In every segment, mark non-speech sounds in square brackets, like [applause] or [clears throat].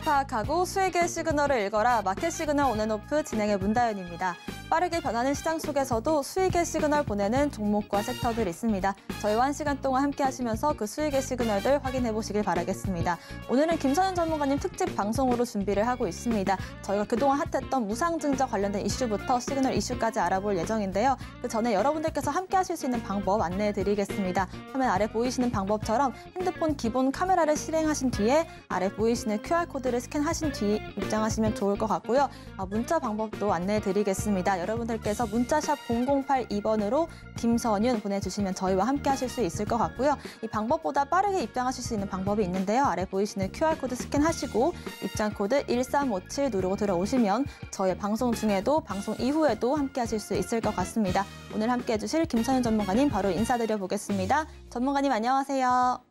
파악하고 수익의 시그널을 읽어라 마켓 시그널 온앤오프 진행의 문다연입니다. 빠르게 변하는 시장 속에서도 수익의 시그널 보내는 종목과 섹터들 있습니다. 저희와 한 시간 동안 함께 하시면서 그 수익의 시그널들 확인해 보시길 바라겠습니다. 오늘은 김선현 전문가님 특집 방송으로 준비를 하고 있습니다. 저희가 그동안 핫했던 무상증자 관련된 이슈부터 시그널 이슈까지 알아볼 예정인데요. 그 전에 여러분들께서 함께 하실 수 있는 방법 안내해 드리겠습니다. 화면 아래 보이시는 방법처럼 핸드폰 기본 카메라를 실행하신 뒤에 아래 보이시는 QR코드 내용들을 스캔하신 뒤 입장하시면 좋을 것 같고요. 아, 문자 방법도 안내해드리겠습니다. 여러분들께서 문자샵 0082번으로 김선윤 보내주시면 저희와 함께 하실 수 있을 것 같고요. 이 방법보다 빠르게 입장하실 수 있는 방법이 있는데요. 아래 보이시는 QR코드 스캔하시고 입장코드 1357 누르고 들어오시면 저희 방송 중에도 방송 이후에도 함께 하실 수 있을 것 같습니다. 오늘 함께 해주실 김선윤 전문가님 바로 인사드려 보겠습니다. 전문가님 안녕하세요.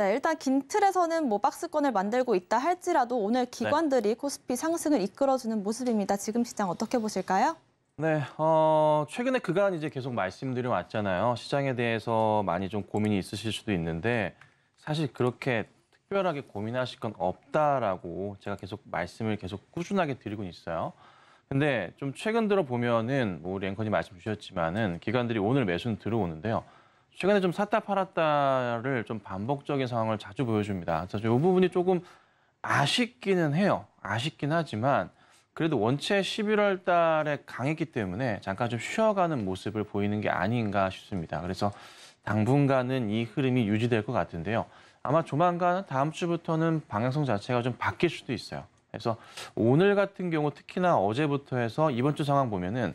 네, 일단 긴 틀에서는 뭐 박스권을 만들고 있다 할지라도 오늘 네. 기관들이 네. 코스피 상승을 이끌어주는 모습입니다. 지금 시장 어떻게 보실까요? 네, 어, 최근에 그간 이제 계속 말씀드려 왔잖아요. 시장에 대해서 많이 좀 고민이 있으실 수도 있는데 사실 그렇게 특별하게 고민하실 건 없다라고 제가 계속 말씀을 계속 꾸준하게 드리고 있어요. 근데 좀 최근 들어 보면은 뭐 랭커님 말씀 주셨지만은 기관들이 오늘 매수는 들어오는데요. 최근에 좀 샀다 팔았다를 좀 반복적인 상황을 자주 보여줍니다. 그래서 이 부분이 조금 아쉽기는 해요. 아쉽긴 하지만 그래도 원체 11월 달에 강했기 때문에 잠깐 좀 쉬어가는 모습을 보이는 게 아닌가 싶습니다. 그래서 당분간은 이 흐름이 유지될 것 같은데요. 아마 조만간 다음 주부터는 방향성 자체가 좀 바뀔 수도 있어요. 그래서 오늘 같은 경우 특히나 어제부터 해서 이번 주 상황 보면은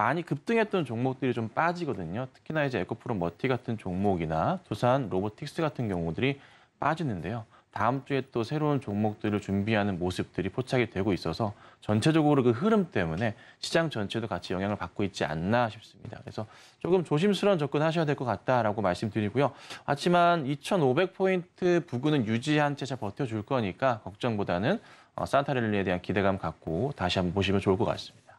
많이 급등했던 종목들이 좀 빠지거든요. 특히나 이제 에코프로 머티 같은 종목이나 두산 로보틱스 같은 경우들이 빠지는데요. 다음 주에 또 새로운 종목들을 준비하는 모습들이 포착이 되고 있어서 전체적으로 그 흐름 때문에 시장 전체도 같이 영향을 받고 있지 않나 싶습니다. 그래서 조금 조심스러운 접근하셔야 될 것 같다라고 말씀드리고요. 하지만 2,500포인트 부근은 유지한 채 잘 버텨줄 거니까 걱정보다는 어, 산타렐리에 대한 기대감 갖고 다시 한번 보시면 좋을 것 같습니다.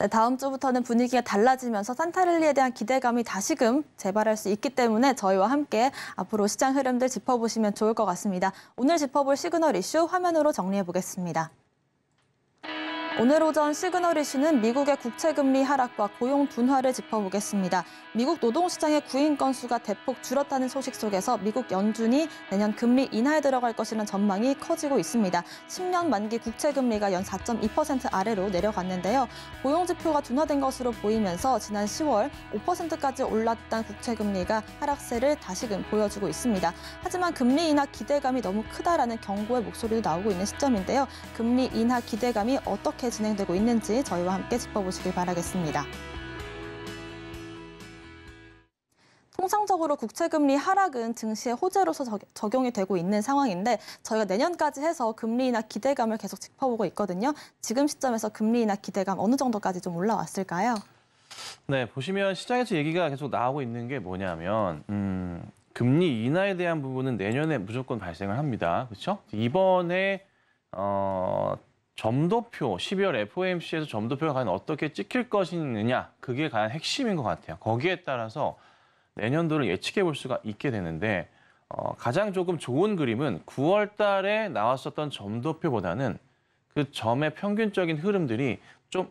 네, 다음 주부터는 분위기가 달라지면서 산타랠리에 대한 기대감이 다시금 재발할 수 있기 때문에 저희와 함께 앞으로 시장 흐름들 짚어보시면 좋을 것 같습니다. 오늘 짚어볼 시그널 이슈 화면으로 정리해 보겠습니다. 오늘 오전 시그널 이슈는 미국의 국채금리 하락과 고용 둔화를 짚어보겠습니다. 미국 노동시장의 구인 건수가 대폭 줄었다는 소식 속에서 미국 연준이 내년 금리 인하에 들어갈 것이라는 전망이 커지고 있습니다. 10년 만기 국채금리가 연 4.2% 아래로 내려갔는데요. 고용지표가 둔화된 것으로 보이면서 지난 10월 5%까지 올랐던 국채금리가 하락세를 다시금 보여주고 있습니다. 하지만 금리 인하 기대감이 너무 크다라는 경고의 목소리도 나오고 있는 시점인데요. 금리 인하 기대감이 어떻게 어떻게 진행되고 있는지 저희와 함께 짚어보시길 바라겠습니다. 통상적으로 국채금리 하락은 증시의 호재로서 적용이 되고 있는 상황인데 저희가 내년까지 해서 금리 인하 기대감을 계속 짚어보고 있거든요. 지금 시점에서 금리 인하 기대감 어느 정도까지 좀 올라왔을까요? 네, 보시면 시장에서 얘기가 계속 나오고 있는 게 뭐냐면 음, 금리 인하에 대한 부분은 내년에 무조건 발생을 합니다. 그렇죠? 이번에 어, 점도표, 12월 FOMC에서 점도표가 과연 어떻게 찍힐 것이느냐, 그게 과연 핵심인 것 같아요. 거기에 따라서 내년도를 예측해 볼 수가 있게 되는데, 어, 가장 조금 좋은 그림은 9월 달에 나왔었던 점도표보다는 그 점의 평균적인 흐름들이 좀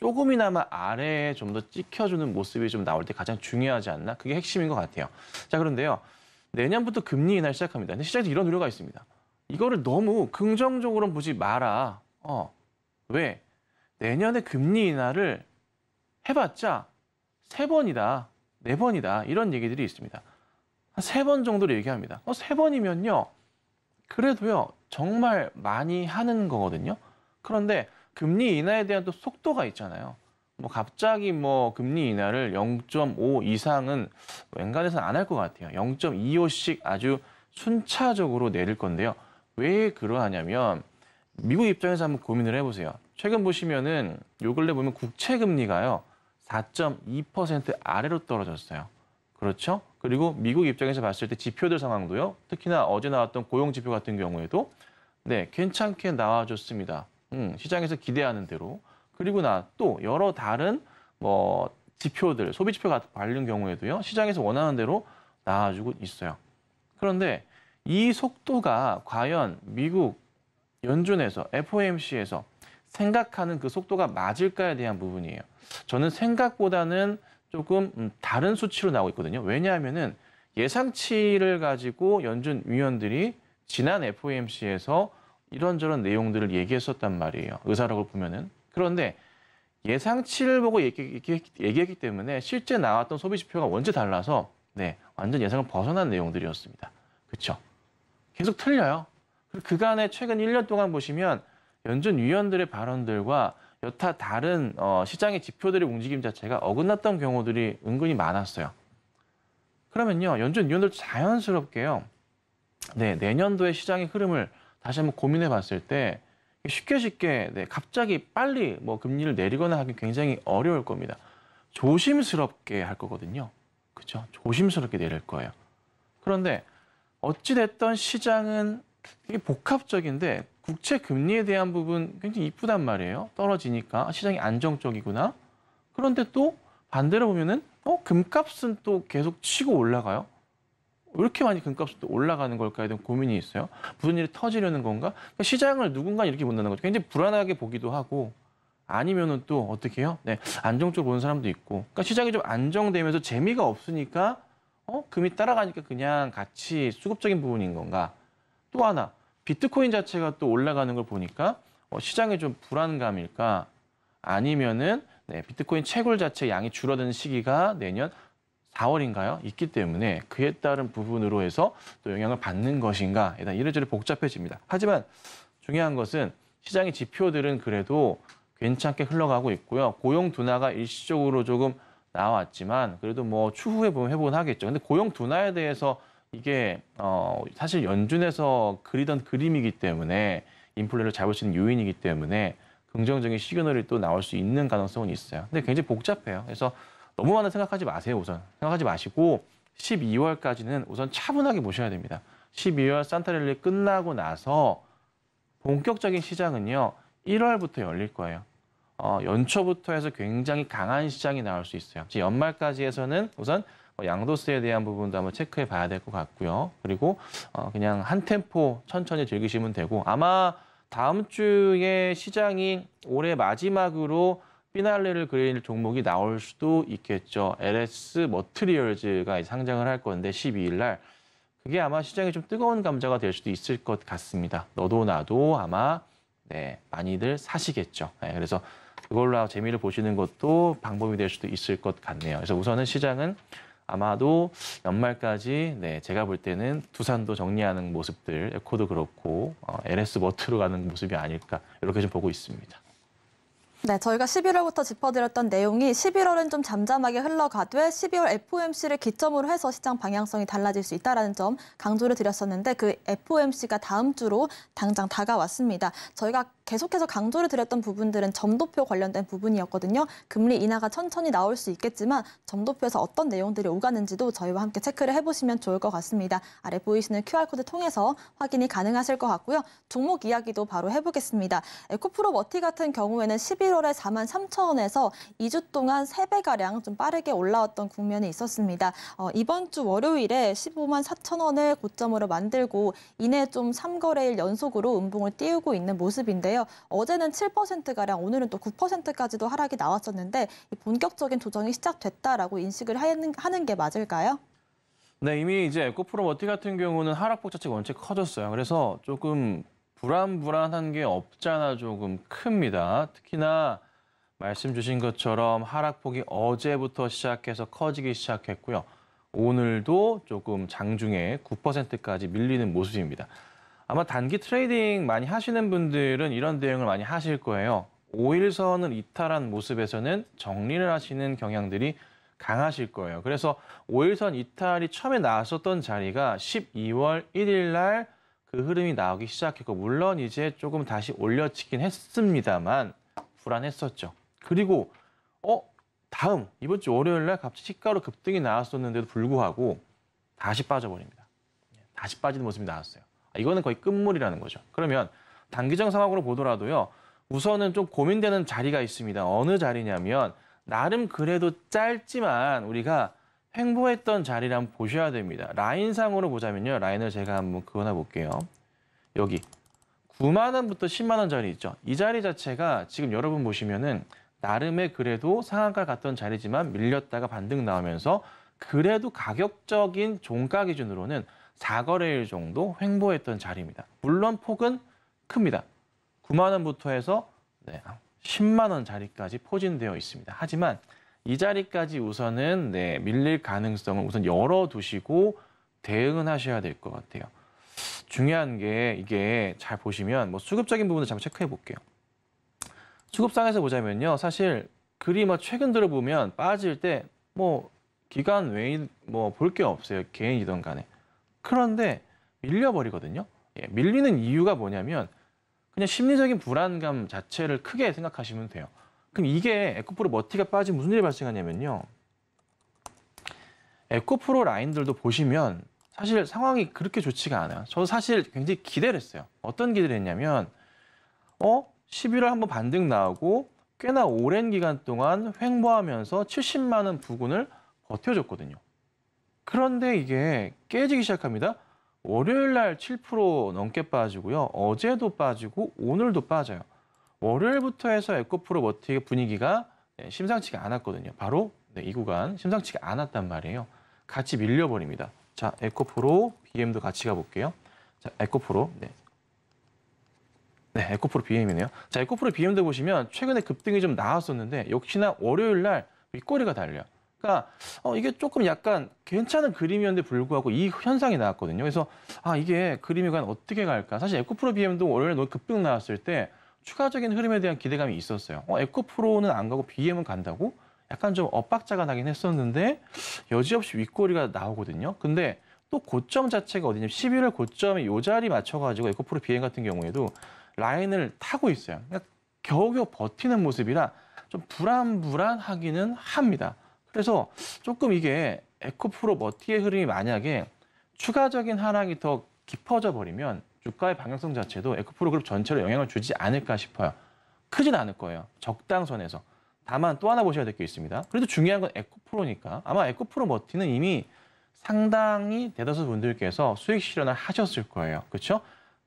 조금이나마 아래에 좀 더 찍혀주는 모습이 좀 나올 때 가장 중요하지 않나? 그게 핵심인 것 같아요. 자, 그런데요. 내년부터 금리 인하 를 시작합니다. 근데 시장에서 이런 우려가 있습니다. 이거를 너무 긍정적으로 보지 마라. 어, 왜? 내년에 금리 인하를 해봤자 세 번이다, 네 번이다 이런 얘기들이 있습니다. 한 세 번 정도로 얘기합니다. 어, 세 번이면요. 그래도요. 정말 많이 하는 거거든요. 그런데 금리 인하에 대한 또 속도가 있잖아요. 뭐 갑자기 뭐 금리 인하를 0.5 이상은 웬간해서는 안 할 것 같아요. 0.25씩 아주 순차적으로 내릴 건데요. 왜 그러하냐면 미국 입장에서 한번 고민을 해보세요. 최근 보시면은 요 근래 보면 국채 금리가요 4.2% 아래로 떨어졌어요. 그렇죠? 그리고 미국 입장에서 봤을 때 지표들 상황도요. 특히나 어제 나왔던 고용 지표 같은 경우에도 네 괜찮게 나와줬습니다. 음, 시장에서 기대하는 대로. 그리고 나 또 여러 다른 뭐 지표들 소비 지표 같은 관련 경우에도요 시장에서 원하는 대로 나와주고 있어요. 그런데 이 속도가 과연 미국 연준에서 FOMC에서 생각하는 그 속도가 맞을까에 대한 부분이에요. 저는 생각보다는 조금 음, 다른 수치로 나오고 있거든요. 왜냐하면은 예상치를 가지고 연준 위원들이 지난 FOMC에서 이런저런 내용들을 얘기했었단 말이에요. 의사록을 보면은. 그런데 예상치를 보고 얘기, 얘기했기 때문에 실제 나왔던 소비 지표가 언제 달라서 네, 완전 예상을 벗어난 내용들이었습니다. 그렇죠? 계속 틀려요. 그간에 최근 1년 동안 보시면 연준 위원들의 발언들과 여타 다른 어, 시장의 지표들의 움직임 자체가 어긋났던 경우들이 은근히 많았어요. 그러면요, 연준 위원들 자연스럽게요, 네, 내년도의 시장의 흐름을 다시 한번 고민해 봤을 때 쉽게 쉽게 네, 갑자기 빨리 뭐 금리를 내리거나 하기 굉장히 어려울 겁니다. 조심스럽게 할 거거든요. 그렇죠? 조심스럽게 내릴 거예요. 그런데 어찌됐던 시장은 이게 복합적인데 국채 금리에 대한 부분 굉장히 이쁘단 말이에요. 떨어지니까 시장이 안정적이구나. 그런데 또 반대로 보면은 어 금값은 또 계속 치고 올라가요. 왜 이렇게 많이 금값이 또 올라가는 걸까에 대한 고민이 있어요. 무슨 일이 터지려는 건가? 그러니까 시장을 누군가 이렇게 본다는 거죠. 굉장히 불안하게 보기도 하고 아니면은 또 어떻게 해요? 네, 안정적으로 보는 사람도 있고. 그러니까 시장이 좀 안정되면서 재미가 없으니까 어 금이 따라가니까 그냥 같이 수급적인 부분인 건가? 또 하나 비트코인 자체가 또 올라가는 걸 보니까 어, 시장에 좀 불안감일까 아니면은 네, 비트코인 채굴 자체 양이 줄어드는 시기가 내년 4월인가요? 있기 때문에 그에 따른 부분으로 해서 또 영향을 받는 것인가 일단 이래저래 복잡해집니다. 하지만 중요한 것은 시장의 지표들은 그래도 괜찮게 흘러가고 있고요. 고용 둔화가 일시적으로 조금 나왔지만 그래도 뭐 추후에 보면 회복은 하겠죠. 근데 고용 둔화에 대해서 이게 어, 사실 연준에서 그리던 그림이기 때문에 인플레를 잡을 수 있는 요인이기 때문에 긍정적인 시그널이 또 나올 수 있는 가능성은 있어요. 근데 굉장히 복잡해요. 그래서 너무 많은 생각하지 마세요, 우선. 생각하지 마시고 12월까지는 우선 차분하게 보셔야 됩니다. 12월 산타랠리 끝나고 나서 본격적인 시장은요. 1월부터 열릴 거예요. 어, 연초부터 해서 굉장히 강한 시장이 나올 수 있어요. 연말까지 해서는 우선 어, 양도세에 대한 부분도 한번 체크해 봐야 될 것 같고요. 그리고 어, 그냥 한 템포 천천히 즐기시면 되고 아마 다음 주에 시장이 올해 마지막으로 피날레를 그릴 종목이 나올 수도 있겠죠. LS 머트리얼즈가 상장을 할 건데 12일 날 그게 아마 시장에 좀 뜨거운 감자가 될 수도 있을 것 같습니다. 너도 나도 아마 네, 많이들 사시겠죠. 네, 그래서 그걸로 재미를 보시는 것도 방법이 될 수도 있을 것 같네요. 그래서 우선은 시장은 아마도 연말까지 네, 제가 볼 때는 두산도 정리하는 모습들, 에코도 그렇고 어, LS 버트로 가는 모습이 아닐까 이렇게 좀 보고 있습니다. 네, 저희가 11월부터 짚어드렸던 내용이 11월은 좀 잠잠하게 흘러가되 12월 FOMC를 기점으로 해서 시장 방향성이 달라질 수 있다는 점 강조를 드렸었는데 그 FOMC가 다음 주로 당장 다가왔습니다. 저희가 계속해서 강조를 드렸던 부분들은 점도표 관련된 부분이었거든요. 금리 인하가 천천히 나올 수 있겠지만 점도표에서 어떤 내용들이 오가는지도 저희와 함께 체크를 해보시면 좋을 것 같습니다. 아래 보이시는 QR코드 통해서 확인이 가능하실 것 같고요. 종목 이야기도 바로 해보겠습니다. 에코프로 머티 같은 경우에는 11월에 4만 3천 원에서 2주 동안 3배가량 좀 빠르게 올라왔던 국면이 있었습니다. 어, 이번 주 월요일에 15만 4천 원을 고점으로 만들고 이내 좀 3거래일 연속으로 음봉을 띄우고 있는 모습인데 있는데요. 어제는 7%가량 오늘은 또 9%까지도 하락이 나왔었는데 본격적인 조정이 시작됐다라고 인식을 하는 게 맞을까요? 네, 이미 이제 코프로 머티 같은 경우는 하락폭 자체가 원체 커졌어요. 그래서 조금 불안불안한 게 없잖아 조금 큽니다. 특히나 말씀 주신 것처럼 하락폭이 어제부터 시작해서 커지기 시작했고요. 오늘도 조금 장중에 9%까지 밀리는 모습입니다. 아마 단기 트레이딩 많이 하시는 분들은 이런 대응을 많이 하실 거예요. 5일선을 이탈한 모습에서는 정리를 하시는 경향들이 강하실 거예요. 그래서 5일선 이탈이 처음에 나왔었던 자리가 12월 1일 날 그 흐름이 나오기 시작했고 물론 이제 조금 다시 올려치긴 했습니다만 불안했었죠. 그리고 어 다음 이번 주 월요일 날 갑자기 시가로 급등이 나왔었는데도 불구하고 다시 빠져버립니다. 예, 다시 빠지는 모습이 나왔어요. 아, 이거는 거의 끝물이라는 거죠. 그러면 단기적 상황으로 보더라도요. 우선은 좀 고민되는 자리가 있습니다. 어느 자리냐면 나름 그래도 짧지만 우리가 횡보했던 자리라한 보셔야 됩니다. 라인상으로 보자면요. 라인을 제가 한번 그어놔 볼게요. 여기 9만 원부터 10만 원 자리 있죠. 이 자리 자체가 지금 여러분 보시면은 나름의 그래도 상한가 갔던 자리지만 밀렸다가 반등 나오면서 그래도 가격적인 종가 기준으로는 4거래일 정도 횡보했던 자리입니다. 물론 폭은 큽니다. 9만 원부터 해서 네, 10만 원 자리까지 포진되어 있습니다. 하지만 이 자리까지 우선은 네, 밀릴 가능성을 우선 열어두시고 대응은 하셔야 될 것 같아요. 중요한 게 이게 잘 보시면 뭐 수급적인 부분을 잠깐 체크해 볼게요. 수급상에서 보자면요. 사실 그이뭐 최근 들어보면 빠질 때 뭐 기간 외에 뭐 볼 게 없어요. 개인이던 간에. 그런데 밀려버리거든요. 예, 밀리는 이유가 뭐냐면 그냥 심리적인 불안감 자체를 크게 생각하시면 돼요. 그럼 이게 에코프로 머티가 빠진 무슨 일이 발생하냐면요. 에코프로 라인들도 보시면 사실 상황이 그렇게 좋지가 않아요. 저도 사실 굉장히 기대를 했어요. 어떤 기대를 했냐면 어? 11월 한번 반등 나오고 꽤나 오랜 기간 동안 횡보하면서 70만 원 부근을 버텨줬거든요. 그런데 이게 깨지기 시작합니다. 월요일 날 7% 넘게 빠지고요. 어제도 빠지고 오늘도 빠져요. 월요일부터 해서 에코프로 버티의 분위기가 네, 심상치가 않았거든요. 바로 네, 이 구간 심상치가 않았단 말이에요. 같이 밀려버립니다. 자, 에코프로 BM도 같이 가볼게요. 자, 에코프로. 네. 네, 에코프로 BM이네요. 자, 에코프로 BM도 보시면 최근에 급등이 좀 나왔었는데 역시나 월요일 날 윗꼬리가 달려요. 보니까 어, 이게 조금 약간 괜찮은 그림이었는데 불구하고 이 현상이 나왔거든요. 그래서 아 이게 그림이 과연 어떻게 갈까. 사실 에코프로 BM도 월요일에 급등 나왔을 때 추가적인 흐름에 대한 기대감이 있었어요. 어, 에코프로는 안 가고 BM은 간다고? 약간 좀 엇박자가 나긴 했었는데 여지없이 윗꼬리가 나오거든요. 근데 또 고점 자체가 어디냐면 11월 고점에 이 자리 맞춰가지고 에코프로 BM 같은 경우에도 라인을 타고 있어요. 그러니까 겨우겨우 버티는 모습이라 좀 불안불안하기는 합니다. 그래서 조금 이게 에코프로 머티의 흐름이 만약에 추가적인 하락이 더 깊어져 버리면 주가의 방향성 자체도 에코프로 그룹 전체로 영향을 주지 않을까 싶어요. 크진 않을 거예요. 적당선에서. 다만 또 하나 보셔야 될 게 있습니다. 그래도 중요한 건 에코프로니까 아마 에코프로 머티는 이미 상당히 대다수 분들께서 수익 실현을 하셨을 거예요. 그렇죠?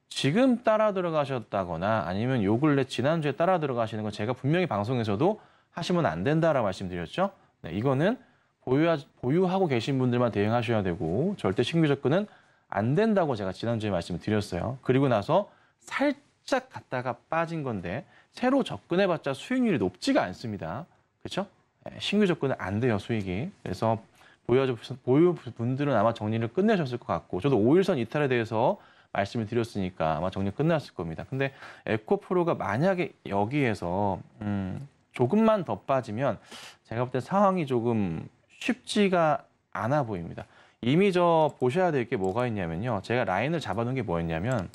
지금 따라 들어가셨다거나 아니면 요 근래 지난주에 따라 들어가시는 건 제가 분명히 방송에서도 하시면 안 된다라고 말씀드렸죠. 네, 이거는 보유하, 보유하고 계신 분들만 대응하셔야 되고 절대 신규 접근은 안 된다고 제가 지난주에 말씀을 드렸어요. 그리고 나서 살짝 갔다가 빠진 건데 새로 접근해봤자 수익률이 높지가 않습니다. 그렇죠? 신규 예, 접근은 안 돼요, 수익이. 그래서 보유 분들은 아마 정리를 끝내셨을 것 같고 저도 5일선 이탈에 대해서 말씀을 드렸으니까 아마 정리 끝났을 겁니다. 근데 에코프로가 만약에 여기에서 음, 조금만 더 빠지면 제가 볼 때 상황이 조금 쉽지가 않아 보입니다. 이미 저 보셔야 될 게 뭐가 있냐면요. 제가 라인을 잡아놓은 게 뭐였냐면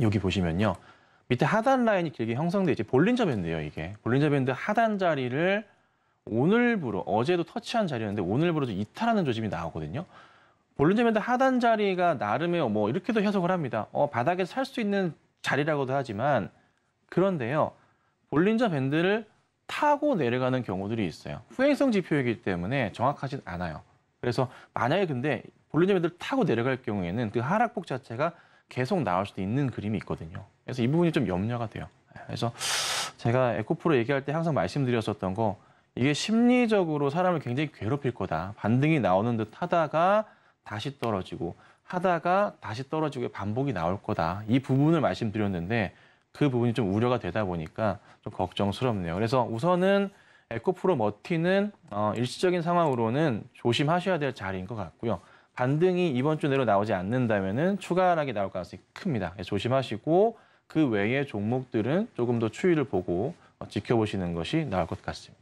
여기 보시면요. 밑에 하단 라인이 길게 형성돼 있지 볼린저 밴드예요 이게 볼린저 밴드 하단 자리를 오늘부로 어제도 터치한 자리였는데 오늘부로 이탈하는 조짐이 나오거든요 볼린저 밴드 하단 자리가 나름의 뭐 이렇게도 해석을 합니다 어, 바닥에서 살 수 있는 자리라고도 하지만 그런데요 볼린저 밴드를 타고 내려가는 경우들이 있어요. 후행성 지표이기 때문에 정확하진 않아요. 그래서 만약에 근데 볼리자매들 타고 내려갈 경우에는 그 하락폭 자체가 계속 나올 수도 있는 그림이 있거든요. 그래서 이 부분이 좀 염려가 돼요. 그래서 제가 에코프로 얘기할 때 항상 말씀드렸었던 거 이게 심리적으로 사람을 굉장히 괴롭힐 거다. 반등이 나오는 듯 하다가 다시 떨어지고 하다가 다시 떨어지고 반복이 나올 거다. 이 부분을 말씀드렸는데 그 부분이 좀 우려가 되다 보니까 좀 걱정스럽네요. 그래서 우선은 에코프로 머티는 어, 일시적인 상황으로는 조심하셔야 될 자리인 것 같고요. 반등이 이번 주 내로 나오지 않는다면 은 추가 하락이 나올 가능성이 큽니다. 예, 조심하시고 그 외의 종목들은 조금 더 추이를 보고 어, 지켜보시는 것이 나을 것 같습니다.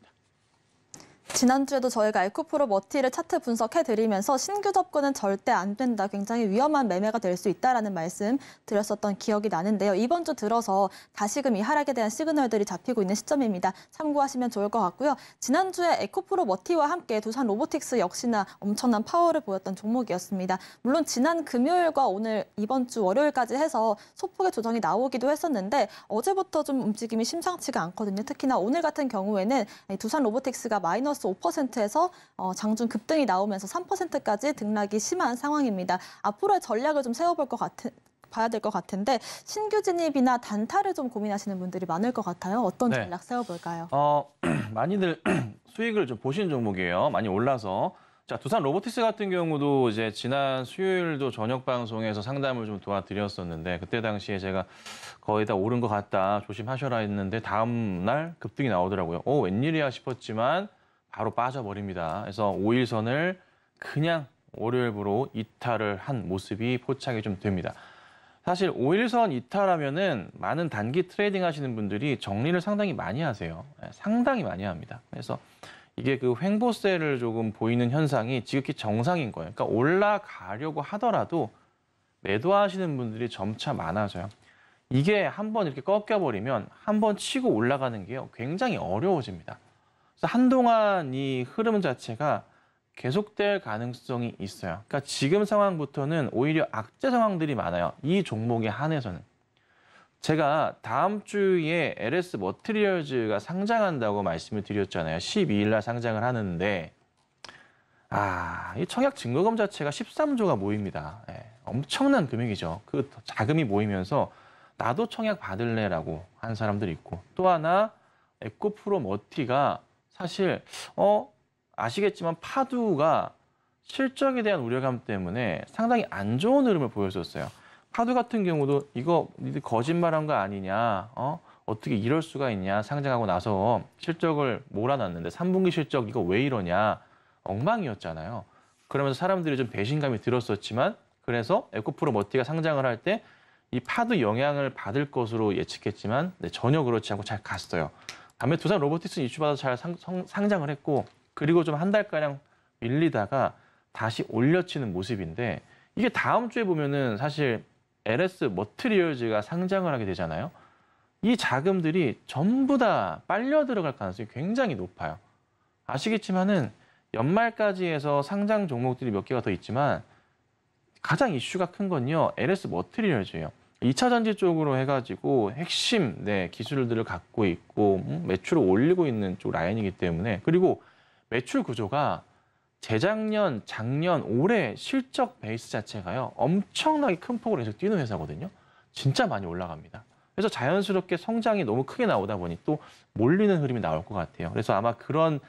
지난주에도 저희가 에코프로 머티를 차트 분석해드리면서 신규 접근은 절대 안 된다. 굉장히 위험한 매매가 될 수 있다라는 말씀 드렸었던 기억이 나는데요. 이번 주 들어서 다시금 이 하락에 대한 시그널들이 잡히고 있는 시점입니다. 참고하시면 좋을 것 같고요. 지난주에 에코프로 머티와 함께 두산 로보틱스 역시나 엄청난 파워를 보였던 종목이었습니다. 물론 지난 금요일과 오늘 이번 주 월요일까지 해서 소폭의 조정이 나오기도 했었는데 어제부터 좀 움직임이 심상치가 않거든요. 특히나 오늘 같은 경우에는 두산 로보틱스가 마이너스 마이너스 5%에서 어, 장중 급등이 나오면서 3%까지 등락이 심한 상황입니다. 앞으로의 전략을 좀 세워볼 것 같은 봐야 될 것 같은데 신규 진입이나 단타를 좀 고민하시는 분들이 많을 것 같아요. 어떤 네. 전략 네. 세워볼까요? 어, [clears throat] 많이들 [clears throat] 수익을 좀 보신 종목이에요. 많이 올라서. 자, 두산 로보티스 같은 경우도 이제 지난 수요일도 저녁 방송에서 상담을 좀 도와드렸었는데 그때 당시에 제가 거의 다 오른 것 같다 조심하셔라 했는데 다음 날 급등이 나오더라고요. 오 웬일이야 싶었지만 바로 빠져버립니다. 그래서 5일선을 그냥 월요일부로 이탈을 한 모습이 포착이 좀 됩니다. 사실 5일선 이탈하면은 많은 단기 트레이딩 하시는 분들이 정리를 상당히 많이 하세요. 예, 상당히 많이 합니다. 그래서 이게 그 횡보세를 조금 보이는 현상이 지극히 정상인 거예요. 그러니까 올라가려고 하더라도 매도하시는 분들이 점차 많아져요. 이게 한번 이렇게 꺾여버리면 한번 치고 올라가는 게 굉장히 어려워집니다. 한동안 이 흐름 자체가 계속될 가능성이 있어요. 그러니까 지금 상황부터는 오히려 악재 상황들이 많아요. 이 종목에 한해서는. 제가 다음 주에 LS 머트리얼즈가 상장한다고 말씀을 드렸잖아요. 12일 날 상장을 하는데 아, 이 청약 증거금 자체가 13조가 모입니다. 예, 엄청난 금액이죠. 그 자금이 모이면서 나도 청약 받을래라고 한 사람들이 있고 또 하나 에코프로 머티가 사실 어 아시겠지만 파두가 실적에 대한 우려감 때문에 상당히 안 좋은 흐름을 보였었어요. 파두 같은 경우도 이거 니들 거짓말한 거 아니냐, 어? 어떻게 이럴 수가 있냐, 상장하고 나서 실적을 몰아놨는데 3분기 실적 이거 왜 이러냐, 엉망이었잖아요. 그러면서 사람들이 좀 배신감이 들었었지만 그래서 에코프로 머티가 상장을 할 때 이 파두 영향을 받을 것으로 예측했지만 네, 전혀 그렇지 않고 잘 갔어요. 다음에 두산 로보틱스 이슈 받아잘 상, 상장을 했고 그리고 좀 한 달가량 밀리다가 다시 올려치는 모습인데 이게 다음 주에 보면은 사실 LS 머트리얼즈가 상장을 하게 되잖아요. 이 자금들이 전부 다 빨려 들어갈 가능성이 굉장히 높아요. 아시겠지만은 연말까지 해서 상장 종목들이 몇 개가 더 있지만 가장 이슈가 큰 건요. LS 머트리얼즈예요. 2차 전지 쪽으로 해가지고 핵심 네, 기술들을 갖고 있고 음, 매출을 올리고 있는 쪽 라인이기 때문에 그리고 매출 구조가 재작년, 작년, 올해 실적 베이스 자체가요 엄청나게 큰 폭으로 계속 뛰는 회사거든요. 진짜 많이 올라갑니다. 그래서 자연스럽게 성장이 너무 크게 나오다 보니 또 몰리는 흐름이 나올 것 같아요. 그래서 아마 그런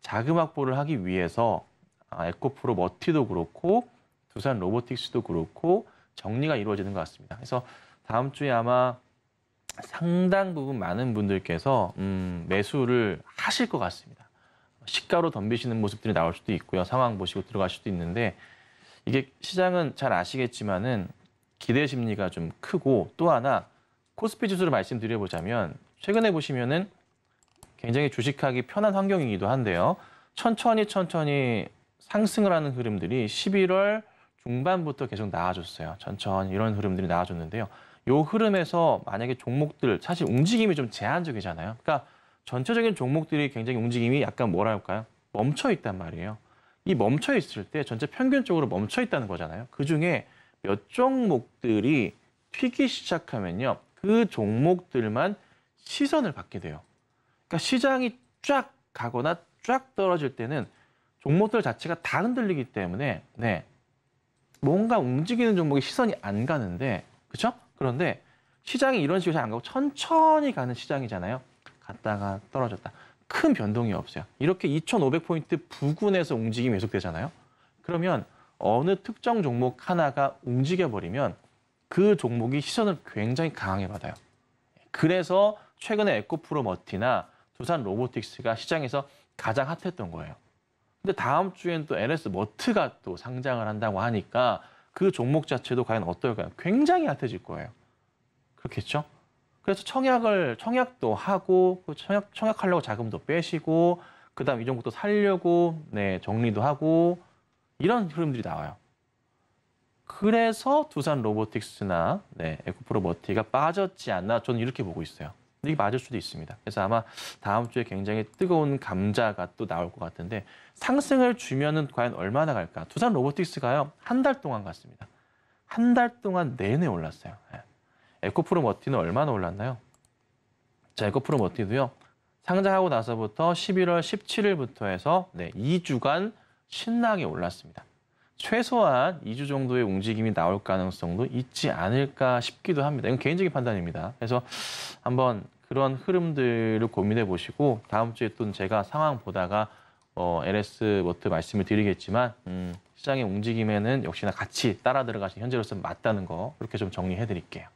자금 확보를 하기 위해서 아, 에코프로 머티도 그렇고 두산 로보틱스도 그렇고 정리가 이루어지는 것 같습니다. 그래서 다음 주에 아마 상당 부분 많은 분들께서 음, 매수를 하실 것 같습니다. 시가로 덤비시는 모습들이 나올 수도 있고요. 상황 보시고 들어갈 수도 있는데 이게 시장은 잘 아시겠지만은 기대 심리가 좀 크고 또 하나 코스피 지수를 말씀드려보자면 최근에 보시면은 굉장히 주식하기 편한 환경이기도 한데요. 천천히 천천히 상승을 하는 흐름들이 11월, 중반부터 계속 나아졌어요. 천천히 이런 흐름들이 나아졌는데요. 요 흐름에서 만약에 종목들 사실 움직임이 좀 제한적이잖아요. 그러니까 전체적인 종목들이 굉장히 움직임이 약간 뭐랄까요? 멈춰 있단 말이에요. 이 멈춰 있을 때 전체 평균적으로 멈춰 있다는 거잖아요. 그 중에 몇 종목들이 튀기 시작하면요. 그 종목들만 시선을 받게 돼요. 그러니까 시장이 쫙 가거나 쫙 떨어질 때는 종목들 자체가 다 흔들리기 때문에 네. 뭔가 움직이는 종목이 시선이 안 가는데 그렇죠? 그런데 시장이 이런 식으로 잘 안 가고 천천히 가는 시장이잖아요. 갔다가 떨어졌다. 큰 변동이 없어요. 이렇게 2,500포인트 부근에서 움직임이 계속되잖아요. 그러면 어느 특정 종목 하나가 움직여버리면 그 종목이 시선을 굉장히 강하게 받아요. 그래서 최근에 에코프로머티나 두산 로보틱스가 시장에서 가장 핫했던 거예요. 근데 다음 주엔 또 LS 머트가 또 상장을 한다고 하니까 그 종목 자체도 과연 어떨까요? 굉장히 핫해질 거예요. 그렇겠죠? 그래서 청약을 청약도 하고 그 청약 청약하려고 자금도 빼시고 그다음 이 종목도 살려고 네 정리도 하고 이런 흐름들이 나와요. 그래서 두산 로보틱스나 네, 에코프로머티가 빠졌지 않나 저는 이렇게 보고 있어요. 이게 맞을 수도 있습니다. 그래서 아마 다음 주에 굉장히 뜨거운 감자가 또 나올 것 같은데 상승을 주면은 과연 얼마나 갈까? 두산 로보틱스가요 한 달 동안 갔습니다. 한 달 동안 내내 올랐어요. 예. 에코프로 머티는 얼마나 올랐나요? 자, 에코프로 머티도요 상장하고 나서부터 11월 17일부터 해서 네, 2주간 신나게 올랐습니다. 최소한 2주 정도의 움직임이 나올 가능성도 있지 않을까 싶기도 합니다. 이건 개인적인 판단입니다. 그래서 한번 그런 흐름들을 고민해 보시고 다음 주에 또 제가 상황 보다가 어, LS 워트 말씀을 드리겠지만 음, 시장의 움직임에는 역시나 같이 따라 들어가신 현재로서 맞다는 거 그렇게 좀 정리해 드릴게요.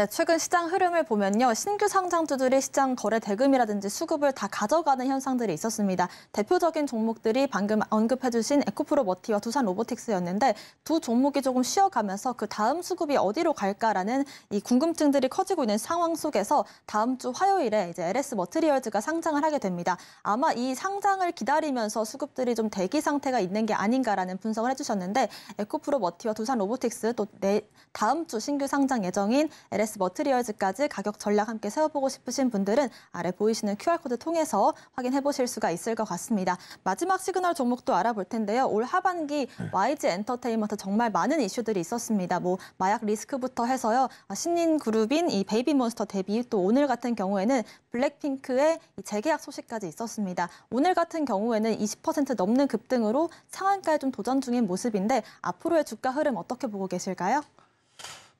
네, 최근 시장 흐름을 보면요. 신규 상장주들이 시장 거래 대금이라든지 수급을 다 가져가는 현상들이 있었습니다. 대표적인 종목들이 방금 언급해주신 에코프로 머티와 두산 로보틱스였는데 두 종목이 조금 쉬어가면서 그 다음 수급이 어디로 갈까라는 이 궁금증들이 커지고 있는 상황 속에서 다음 주 화요일에 이제 LS 머트리얼즈가 상장을 하게 됩니다. 아마 이 상장을 기다리면서 수급들이 좀 대기 상태가 있는 게 아닌가라는 분석을 해주셨는데 에코프로 머티와 두산 로보틱스 또 내, 다음 주 신규 상장 예정인 LS 디바이스 머트리얼즈까지 가격 전략 함께 세워보고 싶으신 분들은 아래 보이시는 QR코드 통해서 확인해 보실 수가 있을 것 같습니다. 마지막 시그널 종목도 알아볼 텐데요. 올 하반기 YG 네. 엔터테인먼트 정말 많은 이슈들이 있었습니다. 뭐 마약 리스크부터 해서요. 아, 신인 그룹인 이 베이비몬스터 데뷔 또 오늘 같은 경우에는 블랙핑크의 재계약 소식까지 있었습니다. 오늘 같은 경우에는 20% 넘는 급등으로 상한가에 좀 도전 중인 모습인데 앞으로의 주가 흐름 어떻게 보고 계실까요?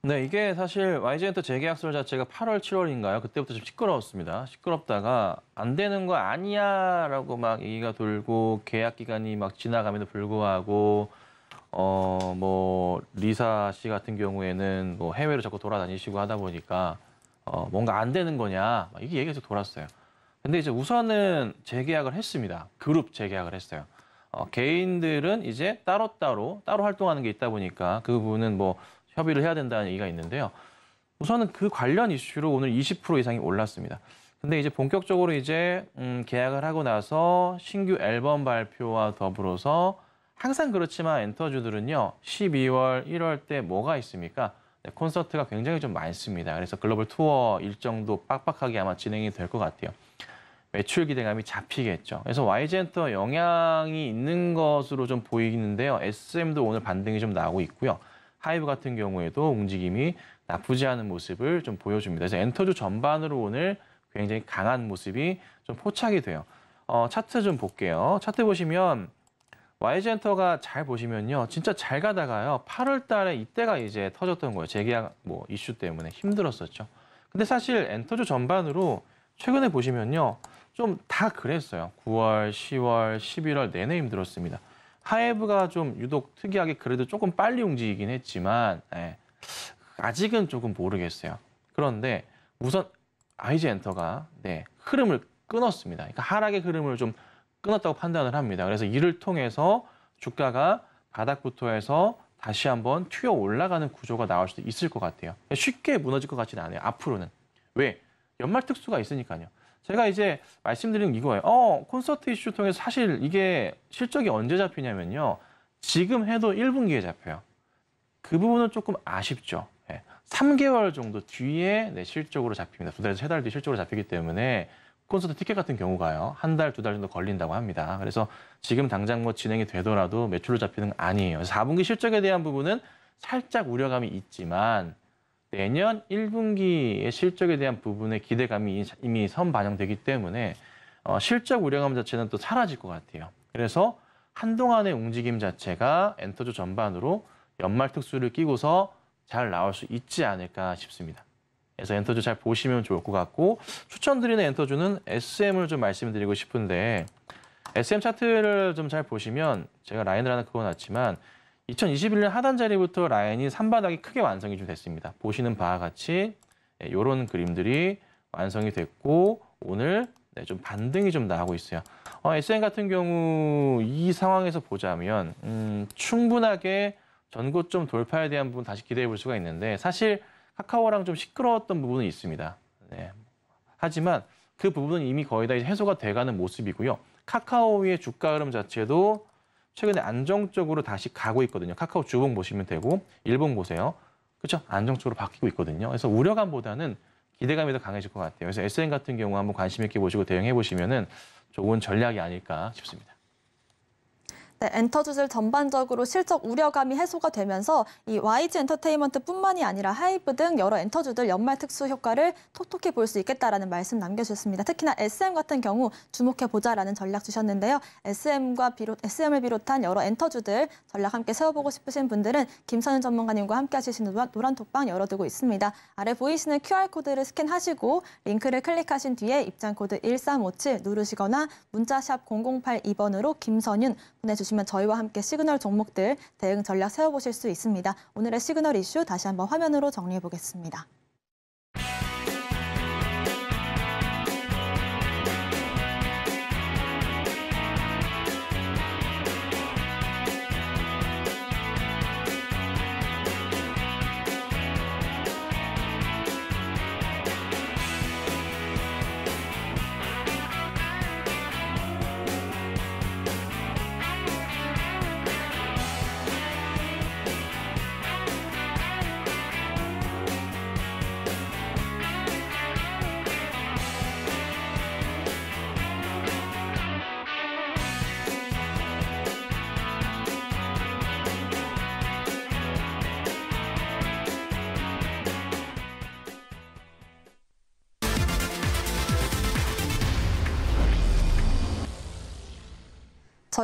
네, 이게 사실 YG엔터 재계약설 자체가 8월, 7월인가요? 그때부터 좀 시끄러웠습니다. 시끄럽다가 안 되는 거 아니야 라고 막 얘기가 돌고 계약 기간이 막 지나감에도 불구하고 어, 뭐 리사 씨 같은 경우에는 뭐 해외로 자꾸 돌아다니시고 하다 보니까 어, 뭔가 안 되는 거냐 막 이게 얘기해서 돌았어요. 근데 이제 우선은 재계약을 했습니다. 그룹 재계약을 했어요. 어, 개인들은 이제 따로따로 따로 활동하는 게 있다 보니까 그 부분은 뭐 협의를 해야 된다는 얘기가 있는데요. 우선은 그 관련 이슈로 오늘 20% 이상이 올랐습니다. 근데 이제 본격적으로 이제 음, 계약을 하고 나서 신규 앨범 발표와 더불어서 항상 그렇지만 엔터주들은요 12월, 1월 때 뭐가 있습니까? 네, 콘서트가 굉장히 좀 많습니다. 그래서 글로벌 투어 일정도 빡빡하게 아마 진행이 될 것 같아요. 매출 기대감이 잡히겠죠. 그래서 YG 엔터 영향이 있는 것으로 좀 보이는데요. SM도 오늘 반등이 좀 나오고 있고요. 하이브 같은 경우에도 움직임이 나쁘지 않은 모습을 좀 보여줍니다. 그래서 엔터주 전반으로 오늘 굉장히 강한 모습이 좀 포착이 돼요. 어, 차트 좀 볼게요. 차트 보시면 YG 엔터가 잘 보시면요. 진짜 잘 가다가요. 8월 달에 이때가 이제 터졌던 거예요. 재계약 뭐 이슈 때문에 힘들었었죠. 근데 사실 엔터주 전반으로 최근에 보시면요. 좀 다 그랬어요. 9월, 10월, 11월 내내 힘들었습니다. 하이브가 좀 유독 특이하게 그래도 조금 빨리 움직이긴 했지만 예, 아직은 조금 모르겠어요. 그런데 우선 아이젠터가 네, 흐름을 끊었습니다. 그러니까 하락의 흐름을 좀 끊었다고 판단을 합니다. 그래서 이를 통해서 주가가 바닥부터 해서 다시 한번 튀어 올라가는 구조가 나올 수도 있을 것 같아요. 쉽게 무너질 것 같지는 않아요. 앞으로는. 왜? 연말 특수가 있으니까요. 제가 이제 말씀드린 이거예요. 어, 콘서트 이슈 통해서 사실 이게 실적이 언제 잡히냐면요. 지금 해도 1분기에 잡혀요. 그 부분은 조금 아쉽죠. 예. 3개월 정도 뒤에 네, 실적으로 잡힙니다. 두 달, 세달 뒤 실적으로 잡히기 때문에 콘서트 티켓 같은 경우가요. 한 달, 두 달 정도 걸린다고 합니다. 그래서 지금 당장 뭐 진행이 되더라도 매출로 잡히는 거 아니에요. 4분기 실적에 대한 부분은 살짝 우려감이 있지만 내년 1분기의 실적에 대한 부분의 기대감이 이미 선반영되기 때문에 어, 실적 우려감 자체는 또 사라질 것 같아요. 그래서 한동안의 움직임 자체가 엔터주 전반으로 연말 특수를 끼고서 잘 나올 수 있지 않을까 싶습니다. 그래서 엔터주 잘 보시면 좋을 것 같고 추천드리는 엔터주는 SM을 좀 말씀드리고 싶은데 SM 차트를 좀 잘 보시면 제가 라인을 하나 그어놨지만 2021년 하단 자리부터 라인이 산바닥이 크게 완성이 좀 됐습니다. 보시는 바와 같이 이런 예, 그림들이 완성이 됐고 오늘 네, 좀 반등이 좀 나오고 있어요. 어, SN 같은 경우 이 상황에서 보자면 음, 충분하게 전고점 돌파에 대한 부분 다시 기대해 볼 수가 있는데 사실 카카오랑 좀 시끄러웠던 부분은 있습니다. 네. 하지만 그 부분은 이미 거의 다 해소가 돼가는 모습이고요. 카카오의 주가 흐름 자체도 최근에 안정적으로 다시 가고 있거든요. 카카오 주봉 보시면 되고 일본 보세요. 그렇죠? 안정적으로 바뀌고 있거든요. 그래서 우려감보다는 기대감이 더 강해질 것 같아요. 그래서 SN 같은 경우 한번 관심 있게 보시고 대응해 보시면은 좋은 전략이 아닐까 싶습니다. 네, 엔터 주들 전반적으로 실적 우려감이 해소가 되면서 이 YG 엔터테인먼트뿐만이 아니라 하이브 등 여러 엔터주들 연말 특수 효과를 톡톡히 볼 수 있겠다라는 말씀 남겨주셨습니다. 특히나 SM 같은 경우 주목해보자라는 전략 주셨는데요. SM과 비롯, SM을 비롯한 여러 엔터주들 전략 함께 세워보고 싶으신 분들은 김선윤 전문가님과 함께 하시는 노란톡방 열어두고 있습니다. 아래 보이시는 QR코드를 스캔하시고 링크를 클릭하신 뒤에 입장코드 1357 누르시거나 문자샵 0082번으로 김선윤 보내주시면 보시면 저희와 함께 시그널 종목들 대응 전략 세워보실 수 있습니다. 오늘의 시그널 이슈 다시 한번 화면으로 정리해 보겠습니다.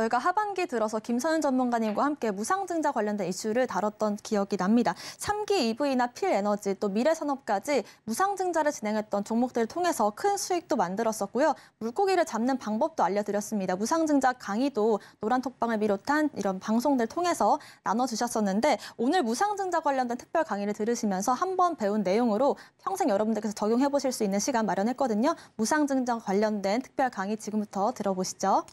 저희가 하반기 들어서 김선윤 전문가님과 함께 무상증자 관련된 이슈를 다뤘던 기억이 납니다. 3기 EV나 필에너지 또 미래산업까지 무상증자를 진행했던 종목들을 통해서 큰 수익도 만들었었고요. 물고기를 잡는 방법도 알려드렸습니다. 무상증자 강의도 노란톡방을 비롯한 이런 방송들 통해서 나눠주셨었는데 오늘 무상증자 관련된 특별 강의를 들으시면서 한번 배운 내용으로 평생 여러분들께서 적용해보실 수 있는 시간 마련했거든요. 무상증자 관련된 특별 강의 지금부터 들어보시죠.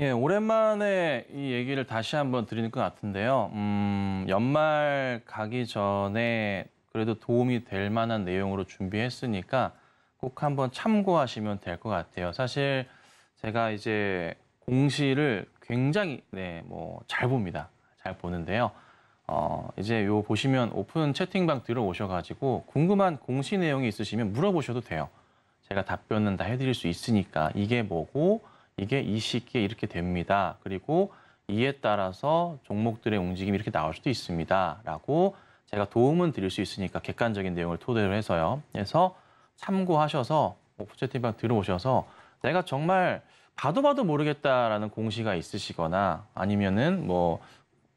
예, 오랜만에 이 얘기를 다시 한번 드리는 것 같은데요. 음, 연말 가기 전에 그래도 도움이 될 만한 내용으로 준비했으니까 꼭 한번 참고하시면 될 것 같아요. 사실 제가 이제 공시를 굉장히 네, 뭐 잘 봅니다. 잘 보는데요. 어, 이제 요 보시면 오픈 채팅방 들어오셔가지고 궁금한 공시 내용이 있으시면 물어보셔도 돼요. 제가 답변은 다 해드릴 수 있으니까 이게 뭐고 이게 이 시기에 이렇게 됩니다. 그리고 이에 따라서 종목들의 움직임이 이렇게 나올 수도 있습니다. 라고 제가 도움은 드릴 수 있으니까 객관적인 내용을 토대로 해서요. 그래서 참고하셔서 뭐 부채팀방 들어오셔서 내가 정말 봐도 봐도 모르겠다라는 공시가 있으시거나 아니면은 뭐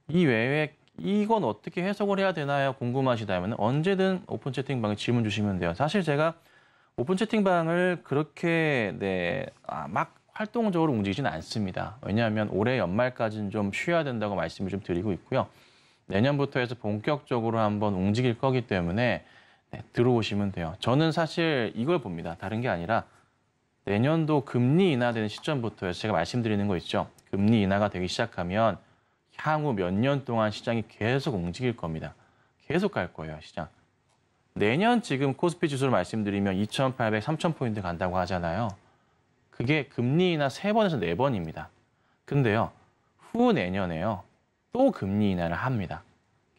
이외에 이건 어떻게 해석을 해야 되나요? 궁금하시다면 언제든 오픈 채팅방에 질문 주시면 돼요. 사실 제가 오픈 채팅방을 그렇게 네, 아, 막 활동적으로 움직이지는 않습니다. 왜냐하면 올해 연말까지는 좀 쉬어야 된다고 말씀을 좀 드리고 있고요. 내년부터 해서 본격적으로 한번 움직일 거기 때문에 네, 들어오시면 돼요. 저는 사실 이걸 봅니다. 다른 게 아니라 내년도 금리 인하되는 시점부터 해서 제가 말씀드리는 거 있죠. 금리 인하가 되기 시작하면 향후 몇 년 동안 시장이 계속 움직일 겁니다. 계속 갈 거예요, 시장. 내년 지금 코스피 지수를 말씀드리면 2,800, 3,000포인트 간다고 하잖아요. 그게 금리 인하 3번에서4번입니다 근데요. 후 내년에요. 또 금리 인하를 합니다.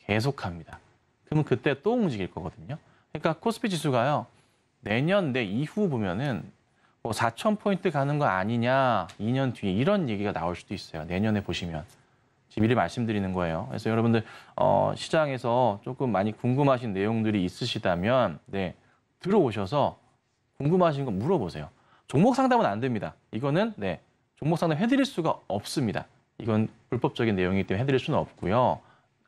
계속합니다. 그러면 그때 또 움직일 거거든요. 그러니까 코스피 지수가요. 내년 내 이후 보면은 뭐 4천 포인트 가는 거 아니냐 2년 뒤에 이런 얘기가 나올 수도 있어요. 내년에 보시면. 미리 말씀드리는 거예요. 그래서 여러분들 어, 시장에서 조금 많이 궁금하신 내용들이 있으시다면 네 들어오셔서 궁금하신 거 물어보세요. 종목 상담은 안 됩니다. 이거는 네, 종목 상담 해드릴 수가 없습니다. 이건 불법적인 내용이기 때문에 해드릴 수는 없고요.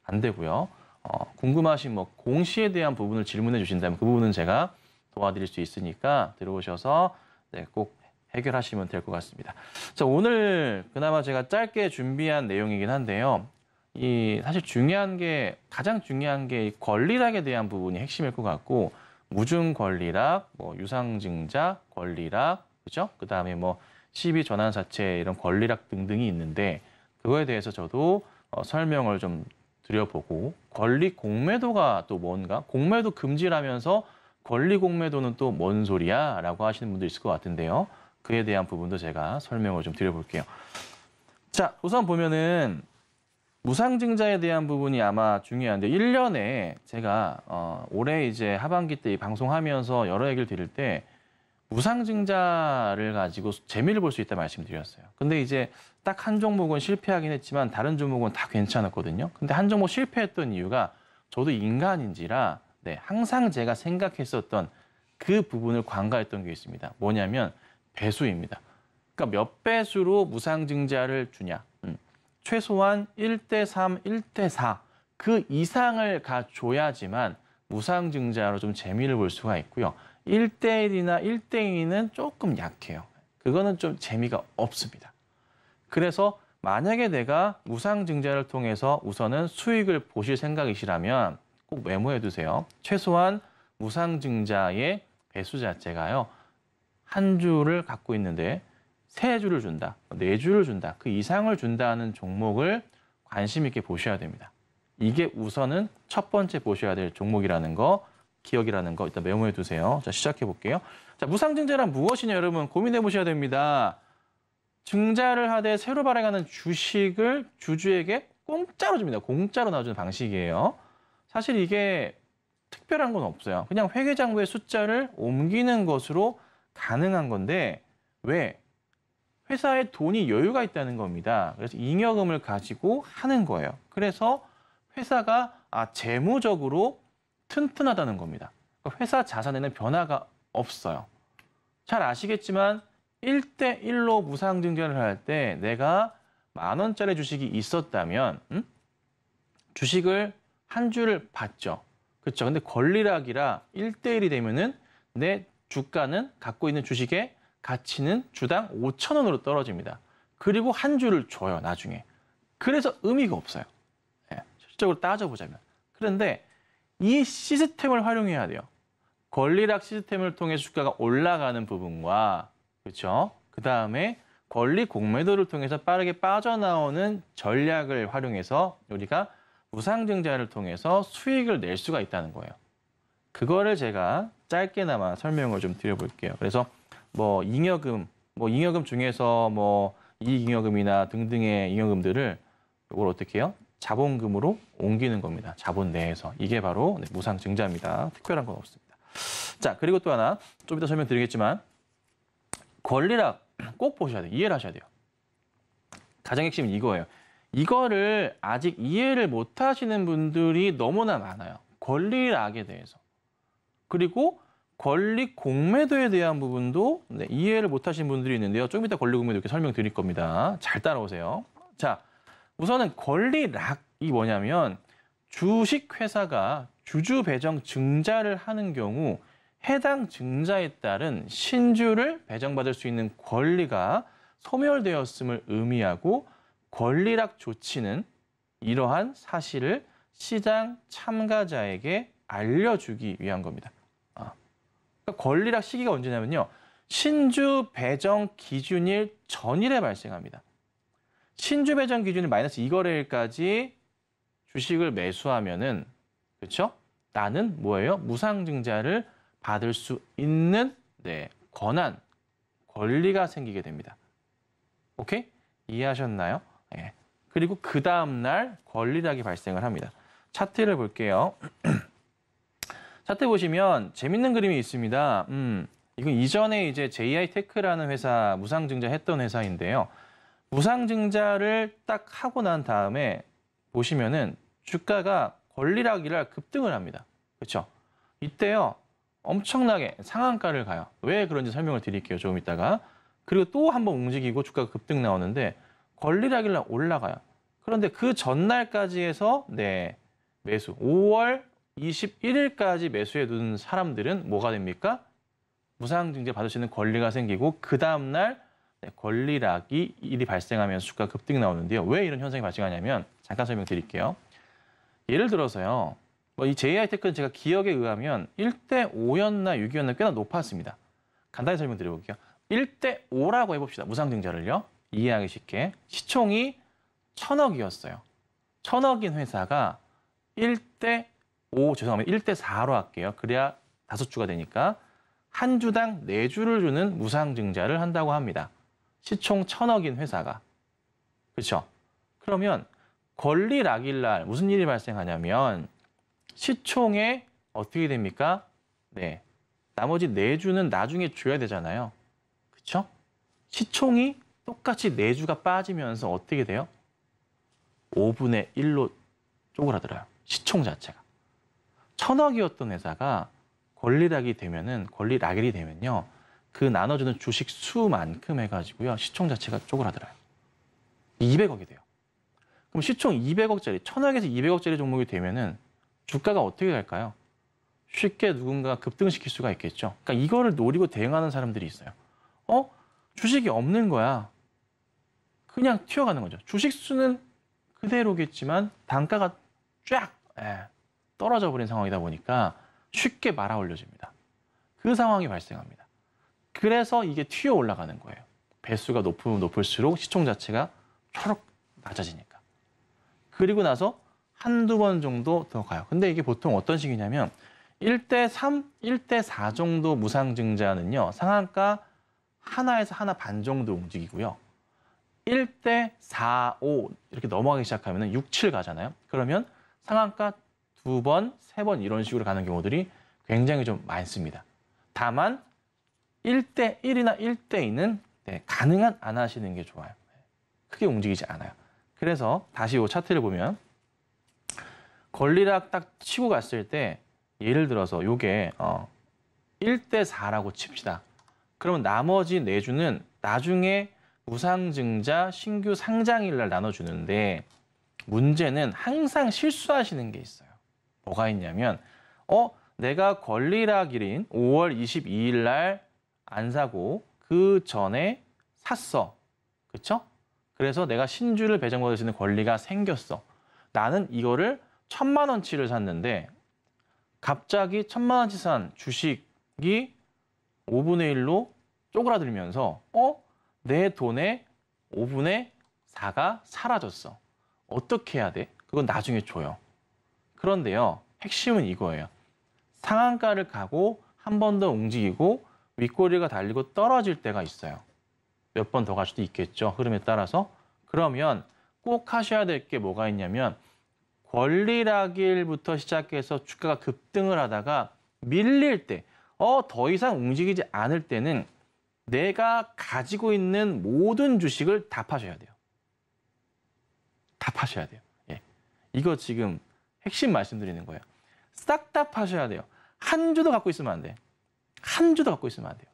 안 되고요. 어, 궁금하신 뭐 공시에 대한 부분을 질문해 주신다면 그 부분은 제가 도와드릴 수 있으니까 들어오셔서 네, 꼭 해결하시면 될 것 같습니다. 자, 오늘 그나마 제가 짧게 준비한 내용이긴 한데요. 이 사실 중요한 게 가장 중요한 게 권리락에 대한 부분이 핵심일 것 같고 무증 권리락, 뭐 유상증자 권리락, 그죠? 그 다음에 뭐 시비 전환 사채 이런 권리락 등등이 있는데 그거에 대해서 저도 어, 설명을 좀 드려보고 권리 공매도가 또 뭔가 공매도 금지라면서 권리 공매도는 또 뭔 소리야? 라고 하시는 분도 있을 것 같은데요. 그에 대한 부분도 제가 설명을 좀 드려볼게요. 자, 우선 보면은 무상증자에 대한 부분이 아마 중요한데 1년에 제가 어, 올해 이제 하반기 때 방송하면서 여러 얘기를 드릴 때 무상증자를 가지고 재미를 볼 수 있다 말씀드렸어요. 근데 이제 딱 한 종목은 실패하긴 했지만 다른 종목은 다 괜찮았거든요. 근데 한 종목 실패했던 이유가 저도 인간인지라 네, 항상 제가 생각했었던 그 부분을 관과했던게 있습니다. 뭐냐면 배수입니다. 그러니까 몇 배수로 무상증자를 주냐. 음, 최소한 1대 3, 1대 4. 그 이상을 가줘야지만 무상증자로 좀 재미를 볼 수가 있고요. 1대1이나 1대2는 조금 약해요. 그거는 좀 재미가 없습니다. 그래서 만약에 내가 무상증자를 통해서 우선은 수익을 보실 생각이시라면 꼭 메모해 두세요. 최소한 무상증자의 배수 자체가요. 한 주를 갖고 있는데 세 주를 준다, 네 주를 준다, 그 이상을 준다는 종목을 관심 있게 보셔야 됩니다. 이게 우선은 첫 번째 보셔야 될 종목이라는 거 기억이라는 거 일단 메모해 두세요. 자, 시작해 볼게요. 자, 무상증자란 무엇이냐 여러분 고민해 보셔야 됩니다. 증자를 하되 새로 발행하는 주식을 주주에게 공짜로 줍니다. 공짜로 나눠주는 방식이에요. 사실 이게 특별한 건 없어요. 그냥 회계장부의 숫자를 옮기는 것으로 가능한 건데 왜? 회사에 돈이 여유가 있다는 겁니다. 그래서 잉여금을 가지고 하는 거예요. 그래서 회사가 아, 재무적으로 튼튼하다는 겁니다. 그러니까 회사 자산에는 변화가 없어요. 잘 아시겠지만 1대1로 무상증자를 할때 내가 만 원짜리 주식이 있었다면 음? 주식을 한 주를 받죠 그렇죠. 근데 권리락이라 1대1이 되면은 내 주가는 갖고 있는 주식의 가치는 주당 5천 원으로 떨어집니다. 그리고 한 주를 줘요, 나중에. 그래서 의미가 없어요. 예, 실적으로 따져보자면. 그런데 이 시스템을 활용해야 돼요. 권리락 시스템을 통해 주가가 올라가는 부분과 그렇죠? 그 다음에 권리 공매도를 통해서 빠르게 빠져나오는 전략을 활용해서 우리가 무상증자를 통해서 수익을 낼 수가 있다는 거예요. 그거를 제가 짧게나마 설명을 좀 드려볼게요. 그래서 뭐 잉여금, 뭐 잉여금 중에서 뭐 이익잉여금이나 등등의 잉여금들을 이걸 어떻게 해요? 자본금으로 옮기는 겁니다. 자본 내에서. 이게 바로 네, 무상 증자입니다. 특별한 건 없습니다. 자, 그리고 또 하나 좀 이따 설명드리겠지만 권리락 꼭 보셔야 돼요. 이해를 하셔야 돼요. 가장 핵심은 이거예요. 이거를 아직 이해를 못 하시는 분들이 너무나 많아요. 권리락에 대해서. 그리고 권리 공매도에 대한 부분도 네, 이해를 못 하신 분들이 있는데요. 조금 이따 권리 공매도 이렇게 설명드릴 겁니다. 잘 따라오세요. 자, 우선은 권리락이 뭐냐면 주식회사가 주주 배정 증자를 하는 경우 해당 증자에 따른 신주를 배정받을 수 있는 권리가 소멸되었음을 의미하고 권리락 조치는 이러한 사실을 시장 참가자에게 알려주기 위한 겁니다. 아. 그러니까 권리락 시기가 언제냐면요. 신주 배정 기준일 전일에 발생합니다. 신주 배정 기준이 마이너스 2거래일까지 주식을 매수하면은 그렇죠? 나는 뭐예요? 무상증자를 받을 수 있는 네, 권한, 권리가 생기게 됩니다. 오케이? 이해하셨나요? 예. 그리고 그 다음날 권리락이 발생을 합니다. 차트를 볼게요. [clears throat] 차트 보시면 재밌는 그림이 있습니다. 음, 이건 이전에 이제 JI 테크라는 회사 무상증자 했던 회사인데요. 무상증자를 딱 하고 난 다음에 보시면은 주가가 권리락이라 급등을 합니다. 그렇죠? 이때요. 엄청나게 상한가를 가요. 왜 그런지 설명을 드릴게요. 조금 있다가. 그리고 또 한번 움직이고 주가가 급등 나오는데 권리락이라 올라가요. 그런데 그 전날까지 해서 네 매수 5월 21일까지 매수해 둔 사람들은 뭐가 됩니까? 무상증제받으시는 권리가 생기고 그 다음날 네, 권리락이 일이 발생하면수가 급등 이 나오는데요. 왜 이런 현상이 발생하냐면 잠깐 설명드릴게요. 예를 들어서요. 뭐이 JI 테크는 제가 기억에 의하면 1대 5였나 6이었나 꽤나 높았습니다. 간단히 설명드려볼게요. 1대 5라고 해봅시다. 무상증자를요. 이해하기 쉽게. 시총이 천억이었어요. 천억인 회사가 1대 5, 죄송합니다. 1대 4로 할게요. 그래야 다섯 주가 되니까 한 주당 네주를 주는 무상증자를 한다고 합니다. 시총 천억인 회사가. 그렇죠? 그러면 권리락일 날 무슨 일이 발생하냐면 시총에 어떻게 됩니까? 네. 나머지 4주는 나중에 줘야 되잖아요. 그렇죠? 시총이 똑같이 4주가 빠지면서 어떻게 돼요? 5분의 1로 쪼그라들어요. 시총 자체가. 천억이었던 회사가 권리락이 되면은 권리락일이 되면요. 그 나눠주는 주식 수만큼 해가지고요. 시총 자체가 쪼그라들어요. 200억이 돼요. 그럼 시총 200억짜리, 천0억에서 200억짜리 종목이 되면은 주가가 어떻게 갈까요 쉽게 누군가 급등시킬 수가 있겠죠. 그러니까 이거를 노리고 대응하는 사람들이 있어요. 어? 주식이 없는 거야. 그냥 튀어가는 거죠. 주식 수는 그대로겠지만 단가가 쫙 예, 떨어져 버린 상황이다 보니까 쉽게 말아 올려집니다. 그 상황이 발생합니다. 그래서 이게 튀어 올라가는 거예요. 배수가 높으면 높을수록 시총 자체가 초록 낮아지니까. 그리고 나서 한두 번 정도 더 가요. 근데 이게 보통 어떤 식이냐면 1대 3, 1대 4 정도 무상증자는요. 상한가 하나에서 하나 반 정도 움직이고요. 1대 4, 5 이렇게 넘어가기 시작하면 6, 7 가잖아요. 그러면 상한가 두 번, 세 번 이런 식으로 가는 경우들이 굉장히 좀 많습니다. 다만 1대 1이나 1대 2는 네, 가능한 안 하시는 게 좋아요. 크게 움직이지 않아요. 그래서 다시 이 차트를 보면 권리락딱 치고 갔을 때 예를 들어서 이게 어, 1대 4라고 칩시다. 그러면 나머지 4주는 나중에 무상증자 신규 상장일날 나눠주는데 문제는 항상 실수하시는 게 있어요. 뭐가 있냐면 어 내가 권리락일인 5월 22일 날안 사고 그 전에 샀어. 그렇죠? 그래서 내가 신주를 배정받을 수 있는 권리가 생겼어. 나는 이거를 천만 원치를 샀는데 갑자기 천만 원치 산 주식이 5분의 1로 쪼그라들면서 어? 내 돈의 5분의 4가 사라졌어. 어떻게 해야 돼? 그건 나중에 줘요. 그런데요. 핵심은 이거예요. 상한가를 가고 한 번 더 움직이고 윗꼬리가 달리고 떨어질 때가 있어요. 몇 번 더 갈 수도 있겠죠. 흐름에 따라서. 그러면 꼭 하셔야 될 게 뭐가 있냐면 권리락일부터 시작해서 주가가 급등을 하다가 밀릴 때, 어, 더 이상 움직이지 않을 때는 내가 가지고 있는 모든 주식을 다 파셔야 돼요. 다 파셔야 돼요. 예. 이거 지금 핵심 말씀드리는 거예요. 싹 다 파셔야 돼요. 한 주도 갖고 있으면 안 돼. 한 주도 갖고 있으면 안 돼요.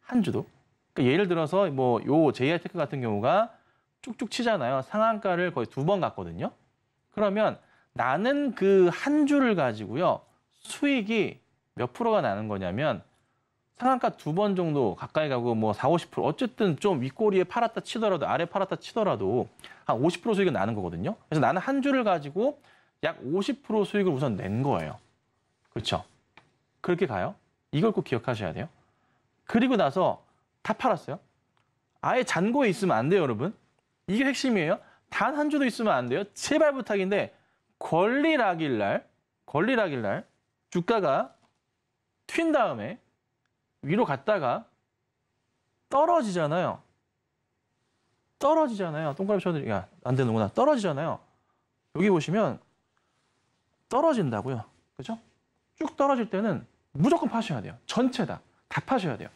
한 주도. 그러니까 예를 들어서 뭐요 JI 테크 같은 경우가 쭉쭉 치잖아요. 상한가를 거의 두 번 갔거든요. 그러면 나는 그 한 주를 가지고요. 수익이 몇 프로가 나는 거냐면 상한가 두 번 정도 가까이 가고 뭐 4, 50% 어쨌든 좀 윗꼬리에 팔았다 치더라도 아래 팔았다 치더라도 한 50% 수익은 나는 거거든요. 그래서 나는 한 주를 가지고 약 50% 수익을 우선 낸 거예요. 그렇죠? 그렇게 가요? 이걸 꼭 기억하셔야 돼요. 그리고 나서 다 팔았어요. 아예 잔고에 있으면 안 돼요, 여러분. 이게 핵심이에요. 단 한 주도 있으면 안 돼요. 제발 부탁인데 권리락일 날, 권리락일 날 주가가 튄 다음에 위로 갔다가 떨어지잖아요. 떨어지잖아요. 동그라미 쳐드리, 야, 안 되는구나. 떨어지잖아요. 여기 보시면 떨어진다고요. 그죠? 쭉 떨어질 때는 무조건 파셔야 돼요. 전체 다. 다 파셔야 돼요.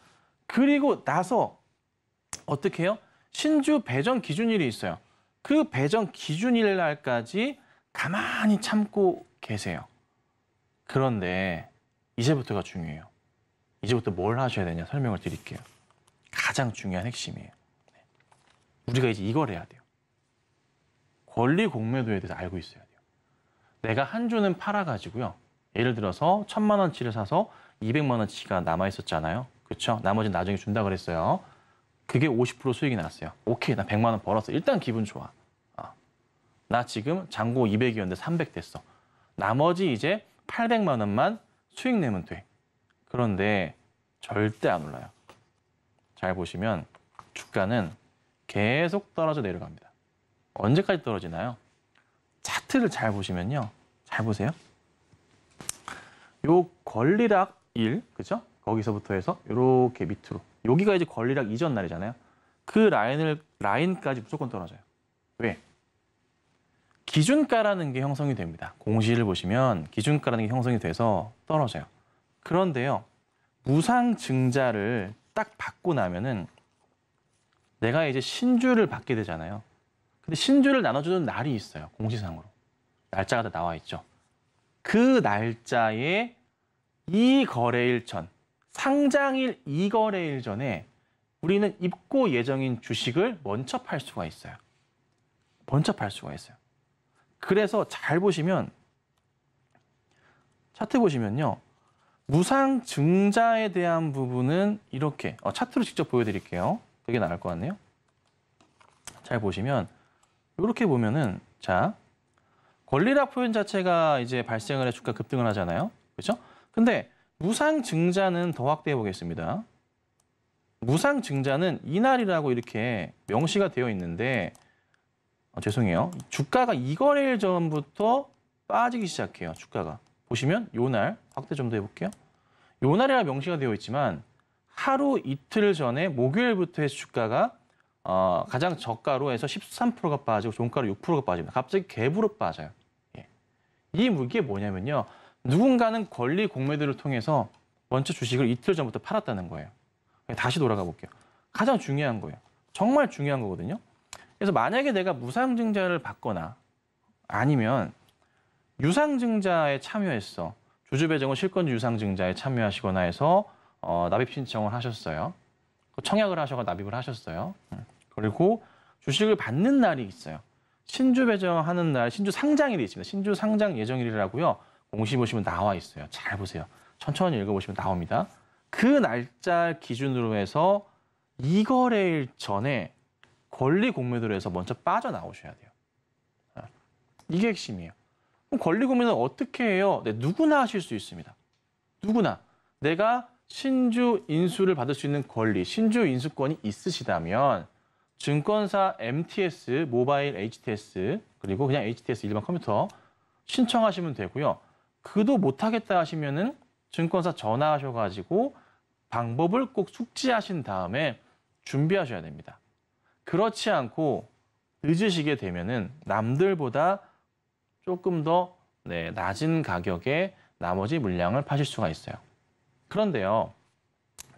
그리고 나서 어떻게 해요? 신주 배정 기준일이 있어요. 그 배정 기준일 날까지 가만히 참고 계세요. 그런데 이제부터가 중요해요. 이제부터 뭘 하셔야 되냐 설명을 드릴게요. 가장 중요한 핵심이에요. 네. 우리가 이제 이걸 해야 돼요. 권리 공매도에 대해서 알고 있어야 돼요. 내가 한 주는 팔아가지고요. 예를 들어서 천만 원치를 사서 2 0 0만 원치가 남아 있었잖아요. 그렇죠? 나머지 나중에 준다 그랬어요. 그게 50% 수익이 났어요. 오케이, 나1 0 0만원 벌었어. 일단 기분 좋아. 아, 나 지금 잔고 2 0 0이었는데300 됐어. 나머지 이제 8 0 0만 원만 수익 내면 돼. 그런데 절대 안 올라요. 잘 보시면 주가는 계속 떨어져 내려갑니다. 언제까지 떨어지나요? 차트를 잘 보시면요. 잘 보세요. 요 권리락 1, 그죠? 거기서부터 해서 이렇게 밑으로. 여기가 이제 권리락 이전 날이잖아요. 그 라인을 라인까지 무조건 떨어져요. 왜? 기준가라는 게 형성이 됩니다. 공시를 보시면 기준가라는 게 형성이 돼서 떨어져요. 그런데요. 무상증자를 딱 받고 나면은 내가 이제 신주를 받게 되잖아요. 근데 신주를 나눠주는 날이 있어요. 공시상으로. 날짜가 다 나와 있죠. 그 날짜에 이 거래일 전, 상장일 이 거래일 전에 우리는 입고 예정인 주식을 먼저 팔 수가 있어요. 먼저 팔 수가 있어요. 그래서 잘 보시면 차트 보시면요. 무상 증자에 대한 부분은 이렇게 어, 차트로 직접 보여드릴게요. 되게 나을 것 같네요. 잘 보시면 이렇게 보면은 자 권리락 표현 자체가 이제 발생을 해 주가 급등을 하잖아요. 그렇죠? 근데 무상 증자는 더 확대해 보겠습니다. 무상 증자는 이날이라고 이렇게 명시가 되어 있는데 아, 죄송해요. 주가가 이거래일 전부터 빠지기 시작해요. 주가가. 보시면 요 날 확대 좀 더 해볼게요. 요날이라 명시가 되어 있지만 하루 이틀 전에 목요일부터 해서 주가가 어, 가장 저가로 해서 13%가 빠지고 종가로 6%가 빠집니다. 갑자기 갭으로 빠져요. 예. 이 무기에 뭐냐면요. 누군가는 권리 공매도를 통해서 원체 주식을 이틀 전부터 팔았다는 거예요. 다시 돌아가 볼게요. 가장 중요한 거예요. 정말 중요한 거거든요. 그래서 만약에 내가 무상증자를 받거나 아니면 유상증자에 참여했어. 주주배정은 실권주 유상증자에 참여하시거나 해서 어, 납입 신청을 하셨어요. 청약을 하셔서 납입을 하셨어요. 음. 그리고 주식을 받는 날이 있어요. 신주 배정하는 날, 신주 상장일이 있습니다. 신주 상장 예정일이라고요. 공시 보시면 나와 있어요. 잘 보세요. 천천히 읽어보시면 나옵니다. 그 날짜 기준으로 해서 이거래일 전에 권리 공매도를해서 먼저 빠져나오셔야 돼요. 아, 이게 핵심이에요. 그럼 권리 공매는 어떻게 해요? 네, 누구나 하실 수 있습니다. 누구나. 내가 신주 인수를 받을 수 있는 권리, 신주 인수권이 있으시다면 증권사 MTS, 모바일 HTS, 그리고 그냥 HTS 일반 컴퓨터 신청하시면 되고요. 그도 못하겠다 하시면은 증권사 전화하셔가지고 방법을 꼭 숙지하신 다음에 준비하셔야 됩니다. 그렇지 않고 늦으시게 되면은 남들보다 조금 더 네, 낮은 가격에 나머지 물량을 파실 수가 있어요. 그런데요,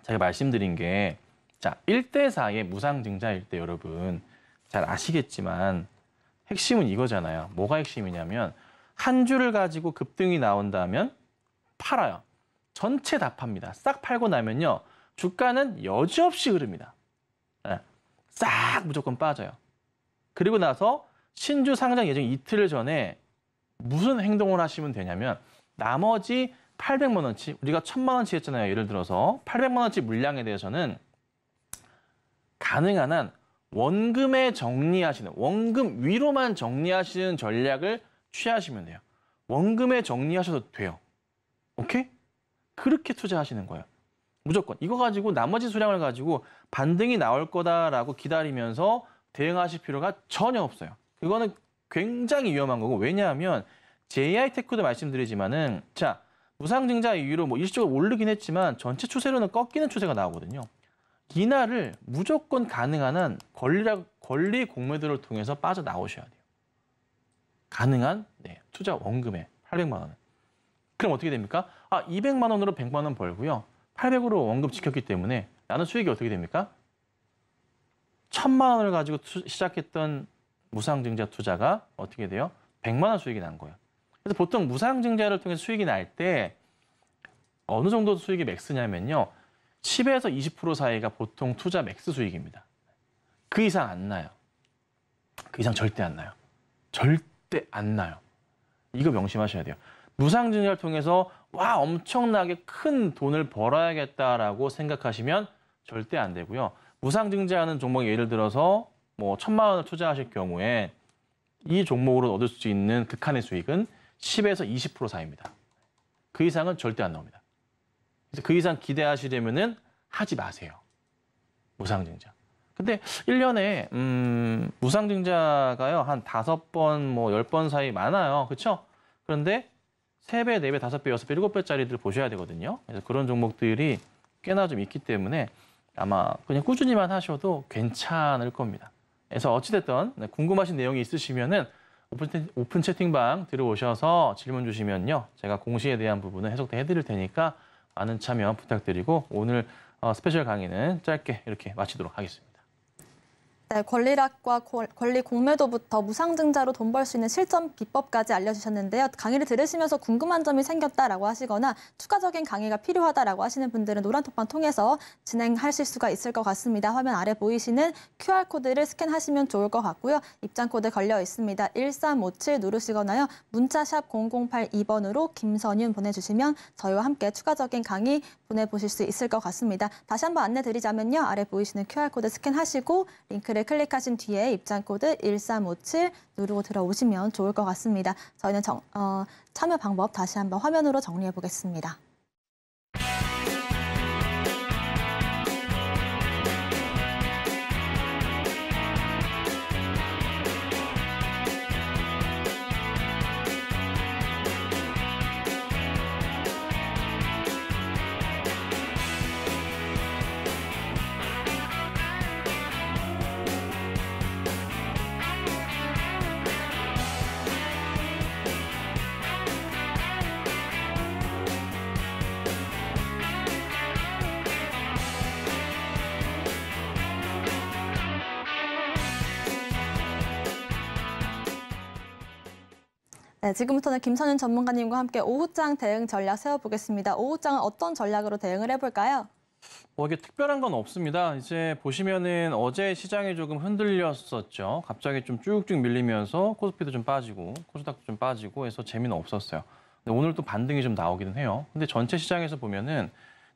제가 말씀드린 게 자, 1대 4의 무상증자일 때 여러분 잘 아시겠지만 핵심은 이거잖아요. 뭐가 핵심이냐면 한 줄을 가지고 급등이 나온다면 팔아요. 전체 다 팝니다. 싹 팔고 나면요. 주가는 여지없이 흐릅니다. 네. 싹 무조건 빠져요. 그리고 나서 신주 상장 예정 이틀 전에 무슨 행동을 하시면 되냐면 나머지 800만 원치 우리가 1000만 원치 했잖아요. 예를 들어서 800만 원치 물량에 대해서는 가능한 한 원금에 정리하시는 원금 위로만 정리하시는 전략을 취하시면 돼요. 원금에 정리하셔도 돼요. 오케이? 그렇게 투자하시는 거예요. 무조건 이거 가지고 나머지 수량을 가지고 반등이 나올 거다라고 기다리면서 대응하실 필요가 전혀 없어요. 그거는 굉장히 위험한 거고 왜냐하면 JI 테크도 말씀드리지만은 자 무상증자 이유로 뭐 일시적으로 오르긴 했지만 전체 추세로는 꺾이는 추세가 나오거든요. 기나를 무조건 가능한 한권리 권리 공매도를 통해서 빠져나오셔야 돼요. 가능한 네, 투자 원금에 800만 원 그럼 어떻게 됩니까? 아, 200만 원으로 100만 원 벌고요. 800으로 원금 지켰기 때문에 나는 수익이 어떻게 됩니까? 1000만 원을 가지고 투, 시작했던 무상증자 투자가 어떻게 돼요? 100만 원 수익이 난 거예요. 그래서 보통 무상증자를 통해서 수익이 날 때 어느 정도 수익이 맥스냐면요. 10에서 20% 사이가 보통 투자 맥스 수익입니다. 그 이상 안 나요. 그 이상 절대 안 나요. 절대 안 나요. 이거 명심하셔야 돼요. 무상증자를 통해서 와 엄청나게 큰 돈을 벌어야겠다라고 생각하시면 절대 안 되고요. 무상증자하는 종목 예를 들어서 뭐 천만 원을 투자하실 경우에 이 종목으로 얻을 수 있는 극한의 수익은 10에서 20% 사이입니다. 그 이상은 절대 안 나옵니다. 그래서 그 이상 기대하시려면은 하지 마세요. 무상증자. 근데 1년에 음, 무상증자가요. 한5번뭐0번 뭐 사이 많아요. 그렇죠? 그런데 3배4배5배6배7 배짜리들 보셔야 되거든요. 그래서 그런 종목들이 꽤나 좀 있기 때문에 아마 그냥 꾸준히만 하셔도 괜찮을 겁니다. 그래서 어찌됐든 네, 궁금하신 내용이 있으시면은 오픈, 오픈 채팅방 들어오셔서 질문 주시면요. 제가 공시에 대한 부분은 해석도 해드릴 테니까 많은 참여 부탁드리고 오늘 어, 스페셜 강의는 짧게 이렇게 마치도록 하겠습니다. 네, 권리락과 권리 공매도부터 무상증자로 돈 벌 수 있는 실전 비법까지 알려주셨는데요. 강의를 들으시면서 궁금한 점이 생겼다라고 하시거나 추가적인 강의가 필요하다라고 하시는 분들은 노란톡방 통해서 진행하실 수가 있을 것 같습니다. 화면 아래 보이시는 QR코드를 스캔하시면 좋을 것 같고요. 입장코드 걸려 있습니다. 1357 누르시거나요. 문자샵 0082번으로 김선윤 보내주시면 저희와 함께 추가적인 강의 보내보실 수 있을 것 같습니다. 다시 한번 안내 드리자면요. 아래 보이시는 QR코드 스캔하시고 링크를 코드를 네, 클릭하신 뒤에 입장 코드 1357 누르고 들어오시면 좋을 것 같습니다. 저희는 정, 어, 참여 방법 다시 한번 화면으로 정리해 보겠습니다. 네, 지금부터는 김선윤 전문가님과 함께 오후장 대응 전략 세워보겠습니다. 오후장은 어떤 전략으로 대응을 해볼까요? 뭐 이게 특별한 건 없습니다. 이제 보시면은 어제 시장이 조금 흔들렸었죠. 갑자기 좀 쭉쭉 밀리면서 코스피도 좀 빠지고 코스닥도 좀 빠지고 해서 재미는 없었어요. 근데 오늘 또 반등이 좀 나오기는 해요. 근데 전체 시장에서 보면은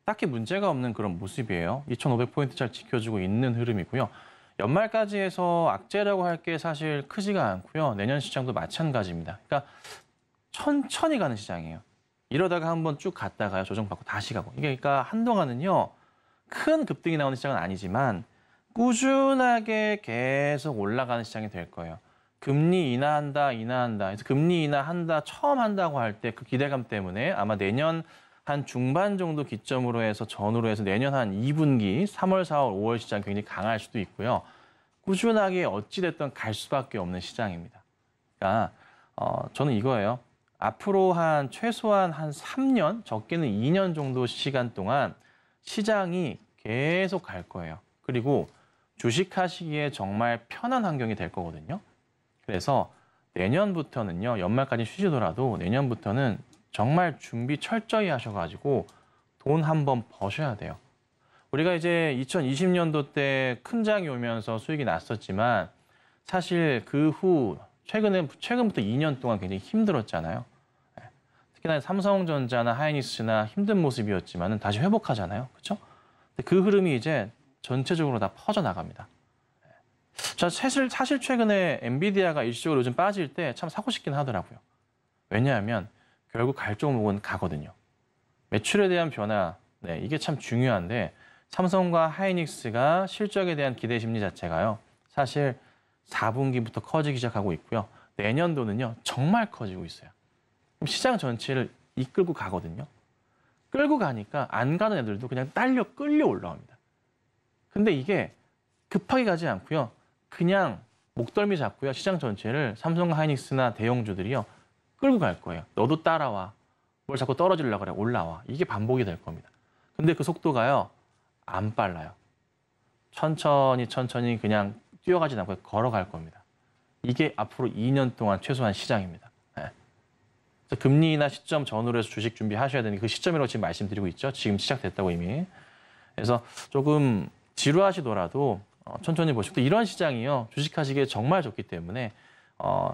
딱히 문제가 없는 그런 모습이에요. 2,500포인트 잘 지켜주고 있는 흐름이고요. 연말까지 해서 악재라고 할 게 사실 크지가 않고요. 내년 시장도 마찬가지입니다. 그러니까 천천히 가는 시장이에요. 이러다가 한번 쭉갔다가 조정받고 다시 가고. 이게 그러니까 한동안은요. 큰 급등이 나오는 시장은 아니지만 꾸준하게 계속 올라가는 시장이 될 거예요. 금리 인하한다, 인하한다. 그래서 금리 인하한다, 처음 한다고 할 때 그 기대감 때문에 아마 내년 한 중반 정도 기점으로 해서 전후로 해서 내년 한 2분기, 3월, 4월, 5월 시장 굉장히 강할 수도 있고요. 꾸준하게 어찌됐든 갈 수밖에 없는 시장입니다. 그러니까 어, 저는 이거예요. 앞으로 한 최소한 한 3년, 적게는 2년 정도 시간 동안 시장이 계속 갈 거예요. 그리고 주식하시기에 정말 편한 환경이 될 거거든요. 그래서 내년부터는요, 연말까지 쉬시더라도 내년부터는 정말 준비 철저히 하셔가지고 돈 한번 버셔야 돼요. 우리가 이제 2020년도 때 큰 장이 오면서 수익이 났었지만 사실 그 후 최근에 최근부터 2년 동안 굉장히 힘들었잖아요. 예. 특히나 삼성전자나 하이닉스나 힘든 모습이었지만 다시 회복하잖아요. 그렇죠? 그 흐름이 이제 전체적으로 다 퍼져 나갑니다. 예. 자, 사실, 사실 최근에 엔비디아가 일시적으로 요즘 빠질 때 참 사고 싶긴 하더라고요. 왜냐하면 결국 갈 종목은 가거든요. 매출에 대한 변화, 네, 이게 참 중요한데 삼성과 하이닉스가 실적에 대한 기대 심리 자체가요. 사실 4분기부터 커지기 시작하고 있고요. 내년도는요. 정말 커지고 있어요. 그럼 시장 전체를 이끌고 가거든요. 끌고 가니까 안 가는 애들도 그냥 딸려 끌려 올라옵니다. 근데 이게 급하게 가지 않고요. 그냥 목덜미 잡고요. 시장 전체를 삼성과 하이닉스나 대형주들이요. 끌고 갈 거예요. 너도 따라와. 뭘 자꾸 떨어지려고 그래. 올라와. 이게 반복이 될 겁니다. 근데 그 속도가요. 안 빨라요. 천천히 천천히 그냥 뛰어가지 않고 걸어갈 겁니다. 이게 앞으로 2년 동안 최소한 시장입니다. 네. 금리 나 시점 전후로 해서 주식 준비하셔야 되는 그 시점이라고 지금 말씀드리고 있죠. 지금 시작됐다고 이미. 그래서 조금 지루하시더라도 어, 천천히 보시고 이런 시장이요. 주식하시기에 정말 좋기 때문에 어,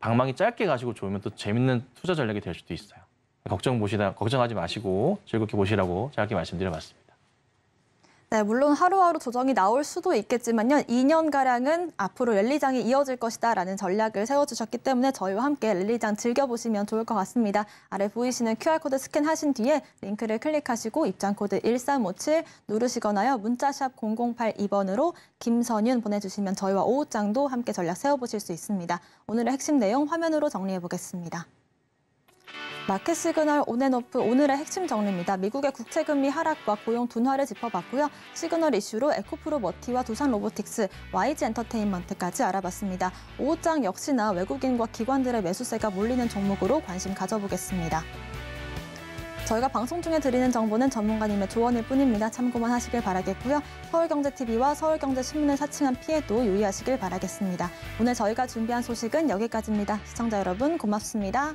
방망이 짧게 가지고 좋으면 또 재밌는 투자 전략이 될 수도 있어요. 걱정 보시다 걱정하지 마시고 즐겁게 보시라고 짧게 말씀드려봤습니다. 네, 물론 하루하루 조정이 나올 수도 있겠지만요. 2년가량은 앞으로 랠리장이 이어질 것이다라는 전략을 세워주셨기 때문에 저희와 함께 랠리장 즐겨보시면 좋을 것 같습니다. 아래 보이시는 QR코드 스캔하신 뒤에 링크를 클릭하시고 입장코드 1357 누르시거나요. 문자샵 0082번으로 김선윤 보내주시면 저희와 오후장도 함께 전략 세워보실 수 있습니다. 오늘의 핵심 내용 화면으로 정리해보겠습니다. 마켓 시그널 온앤오프 오늘의 핵심 정리입니다. 미국의 국채 금리 하락과 고용 둔화를 짚어봤고요. 시그널 이슈로 에코프로 머티와 두산 로보틱스, YG 엔터테인먼트까지 알아봤습니다. 오호장 역시나 외국인과 기관들의 매수세가 몰리는 종목으로 관심 가져보겠습니다. 저희가 방송 중에 드리는 정보는 전문가님의 조언일 뿐입니다. 참고만 하시길 바라겠고요. 서울경제TV와 서울경제신문을 사칭한 피해도 유의하시길 바라겠습니다. 오늘 저희가 준비한 소식은 여기까지입니다. 시청자 여러분 고맙습니다.